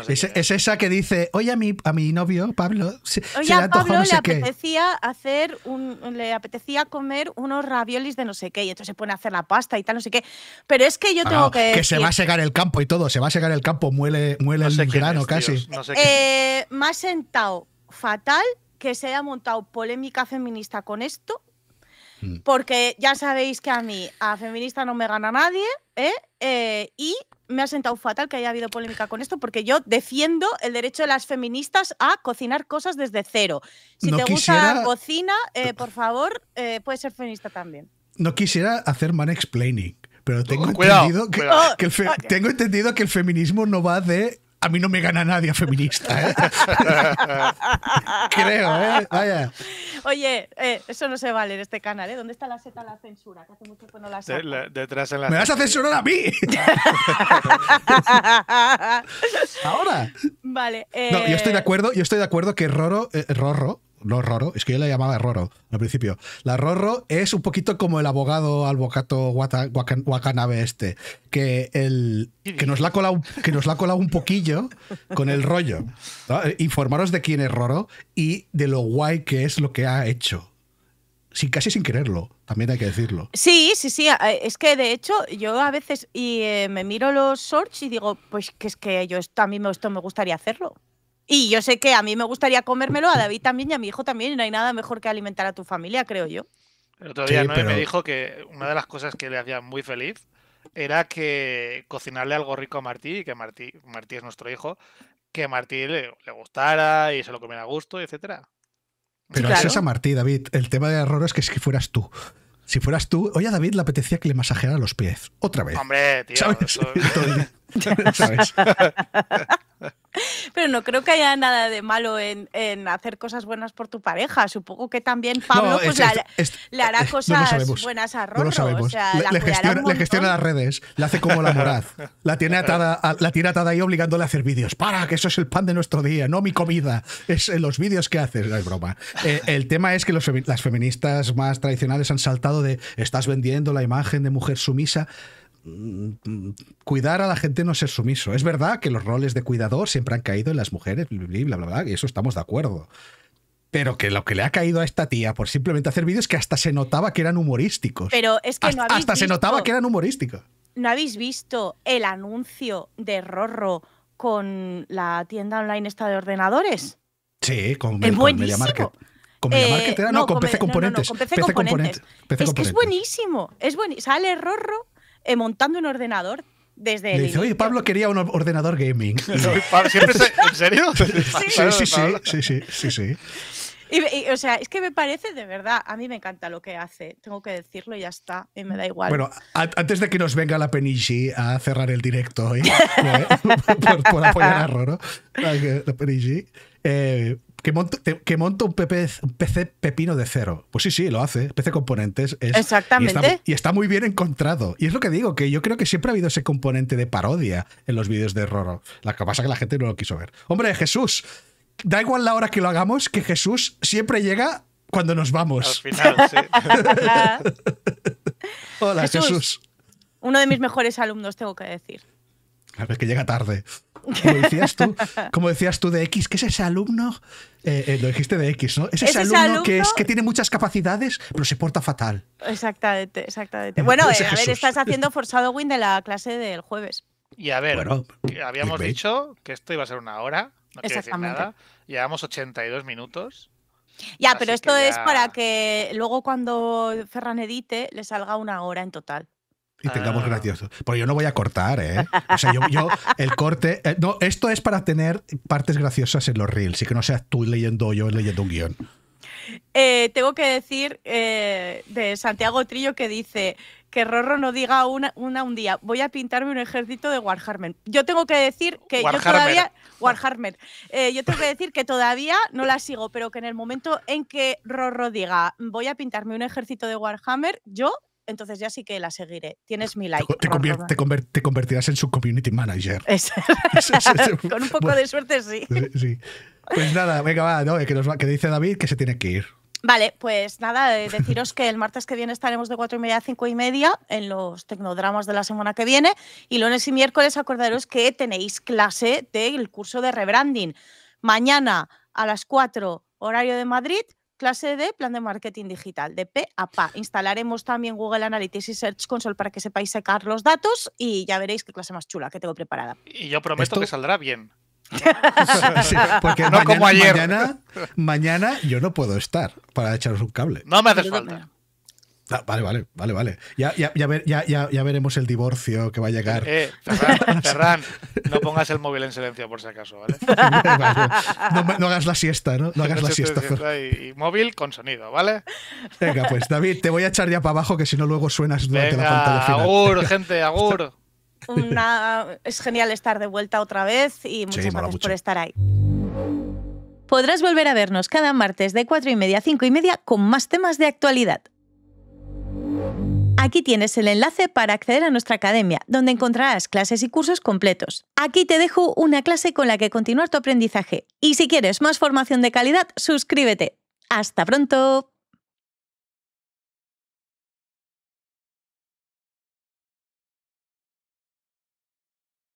Pues es, esa que dice, oye a mi, a mi novio, Pablo, le Pablo le apetecía hacer un, le apetecía comer unos raviolis de no sé qué, y entonces se pone a hacer la pasta y tal, no sé qué. Pero es que yo ah, tengo que. Que se va a secar el campo y todo, se va a secar el campo, muele, el grano casi. Eh, me ha sentado fatal que se haya montado polémica feminista con esto, mm. porque ya sabéis que a mí, a feminista no me gana nadie, ¿eh? Eh, y me ha sentado fatal que haya habido polémica con esto, porque yo defiendo el derecho de las feministas a cocinar cosas desde cero. Si te gusta la cocina, eh, por favor, eh, puedes ser feminista también. No quisiera hacer man explaining, pero tengo, oh, tengo entendido que el feminismo no va de a mí no me gana nadie a feminista. ¿eh? (laughs) Creo, ¿eh? Oye, eh, eso no se vale en este canal, ¿eh? ¿Dónde está la seta la censura? Que hace mucho que no la saco. detrás en la ¿Me vas a censurar a mí? (laughs) Ahora. Vale. No, yo estoy de eh, acuerdo, yo estoy de acuerdo que Roro, Rorro no Roro, es que yo la llamaba Roro al principio. La Roro es un poquito como el abogado bocato Wakanabe este, que, el, que, nos la ha colado, que nos la ha un poquillo con el rollo. Informaros de quién es Roro y de lo guay que es lo que ha hecho. Sin, casi sin quererlo, también hay que decirlo. Sí, sí, sí. Es que de hecho yo a veces y, eh, me miro los shorts y digo, pues que es que yo a mí esto me gustaría hacerlo. Y yo sé que a mí me gustaría comérmelo, a David también y a mi hijo también, y no hay nada mejor que alimentar a tu familia, creo yo. El otro día me dijo que una de las cosas que le hacía muy feliz era que cocinarle algo rico a Martí, y que Martí, Martí es nuestro hijo, que a Martí le, gustara y se lo comiera a gusto, etc. Pero eso es a Martí, David. El tema de error es que si fueras tú. Si fueras tú, hoy a David le apetecía que le masajeara los pies. Otra vez. Hombre, tío. Eso... (laughs) (laughs) (laughs) Pero no creo que haya nada de malo en, hacer cosas buenas por tu pareja. Supongo que también Pablo pues, le hará eh, cosas buenas a Rorro. No le, gestiona, las redes, la hace como la moraz. la tiene atada, la ahí obligándole a hacer vídeos. Para, que eso es el pan de nuestro día, no mi comida. Es eh, los vídeos que haces. No es broma. Eh, el tema es que las feministas más tradicionales han saltado de estás vendiendo la imagen de mujer sumisa. Mm, cuidar a la gente no ser sumiso. Es verdad que los roles de cuidador siempre han caído en las mujeres, bla, bla, bla, y eso estamos de acuerdo. Pero que lo que le ha caído a esta tía por simplemente hacer vídeos que hasta se notaba que eran humorísticos. Pero es que hasta, se notaba que eran humorísticos. ¿No habéis visto el anuncio de Rorro con la tienda online esta de ordenadores? Sí, con, con no, con, PC Componentes. es que es buenísimo. Es Sale Rorro eh, montando un ordenador desde el dice, oye, Pablo quería un ordenador gaming. (laughs) ¿En serio? (laughs) Sí, sí, sí, o sea, es que me parece de verdad, a mí me encanta lo que hace, tengo que decirlo y ya está, y me da igual. Bueno, antes de que nos venga la Penigi a cerrar el directo hoy, ¿eh? (laughs) por, apoyar a Roro, la Penigi. Eh, que monto un, PC pepino de cero. Pues sí, sí, lo hace. PC Componentes. Exactamente. Y está, muy bien encontrado. Y es lo que digo, que yo creo que siempre ha habido ese componente de parodia en los vídeos de Roro. La que pasa es que la gente no lo quiso ver. Hombre, Jesús, da igual la hora que lo hagamos, que Jesús siempre llega cuando nos vamos. Al final, sí. (laughs) Hola, Jesús. Uno de mis mejores alumnos, tengo que decir. A ver, que llega tarde. Como decías tú, de X, que es ese alumno, eh, eh, lo dijiste de X, ¿no? Es ese, alumno, que, es, que tiene muchas capacidades, pero se porta fatal. Exactamente, exactamente. Eh, bueno, a ver, estás haciendo forzado win de la clase del jueves. Y a ver, habíamos dicho que esto iba a ser una hora, no exactamente. Decir nada. Llevamos 82 minutos. Ya, pero esto es para que luego cuando Ferran edite le salga una hora en total y tengamos ah. graciosos. Porque yo no voy a cortar, ¿eh? O sea, yo, el corte. Eh, no, esto es para tener partes graciosas en los reels y que no seas tú leyendo yo leyendo un guión. Eh, tengo que decir eh, de Santiago Trillo que dice que Rorro no diga una, un día, voy a pintarme un ejército de Warhammer. Yo tengo que decir que Warhammer. yo todavía... Warhammer. yo tengo que decir que todavía no la sigo, pero que en el momento en que Rorro diga, voy a pintarme un ejército de Warhammer, yo entonces ya sí que la seguiré. Tienes mi like. Te, convertirás en su community manager. (laughs) (laughs) Con un poco de suerte, sí. Pues nada, venga, va, no, que, dice David que se tiene que ir. Vale, pues nada, eh, deciros que el martes que viene estaremos de cuatro y media a cinco y media en los tecnodramas de la semana que viene. Y lunes y miércoles acordaros que tenéis clase del curso de rebranding. Mañana a las 4, horario de Madrid, clase de plan de marketing digital, de P a PA. Instalaremos también Google Analytics y Search Console para que sepáis secar los datos y ya veréis qué clase más chula que tengo preparada. Y yo prometo que saldrá bien. (laughs) porque no como ayer. Mañana, mañana, yo no puedo estar para echaros un cable. No me haces falta. Ah, vale, vale, vale, vale. Ya, veremos el divorcio que va a llegar. Eh, (laughs) Ferran, no pongas el móvil en silencio por si acaso, ¿vale? (laughs) No, hagas la siesta, ¿no? No hagas la siesta. móvil con sonido, ¿vale? Venga, pues David, te voy a echar ya para abajo que si no luego suenas durante la pantalla final. Agur, gente, agur. es genial estar de vuelta otra vez y muchas gracias por estar ahí. Podrás volver a vernos cada martes de cuatro y media a cinco y media con más temas de actualidad. Aquí tienes el enlace para acceder a nuestra academia, donde encontrarás clases y cursos completos. Aquí te dejo una clase con la que continuar tu aprendizaje. Y si quieres más formación de calidad, suscríbete. ¡Hasta pronto!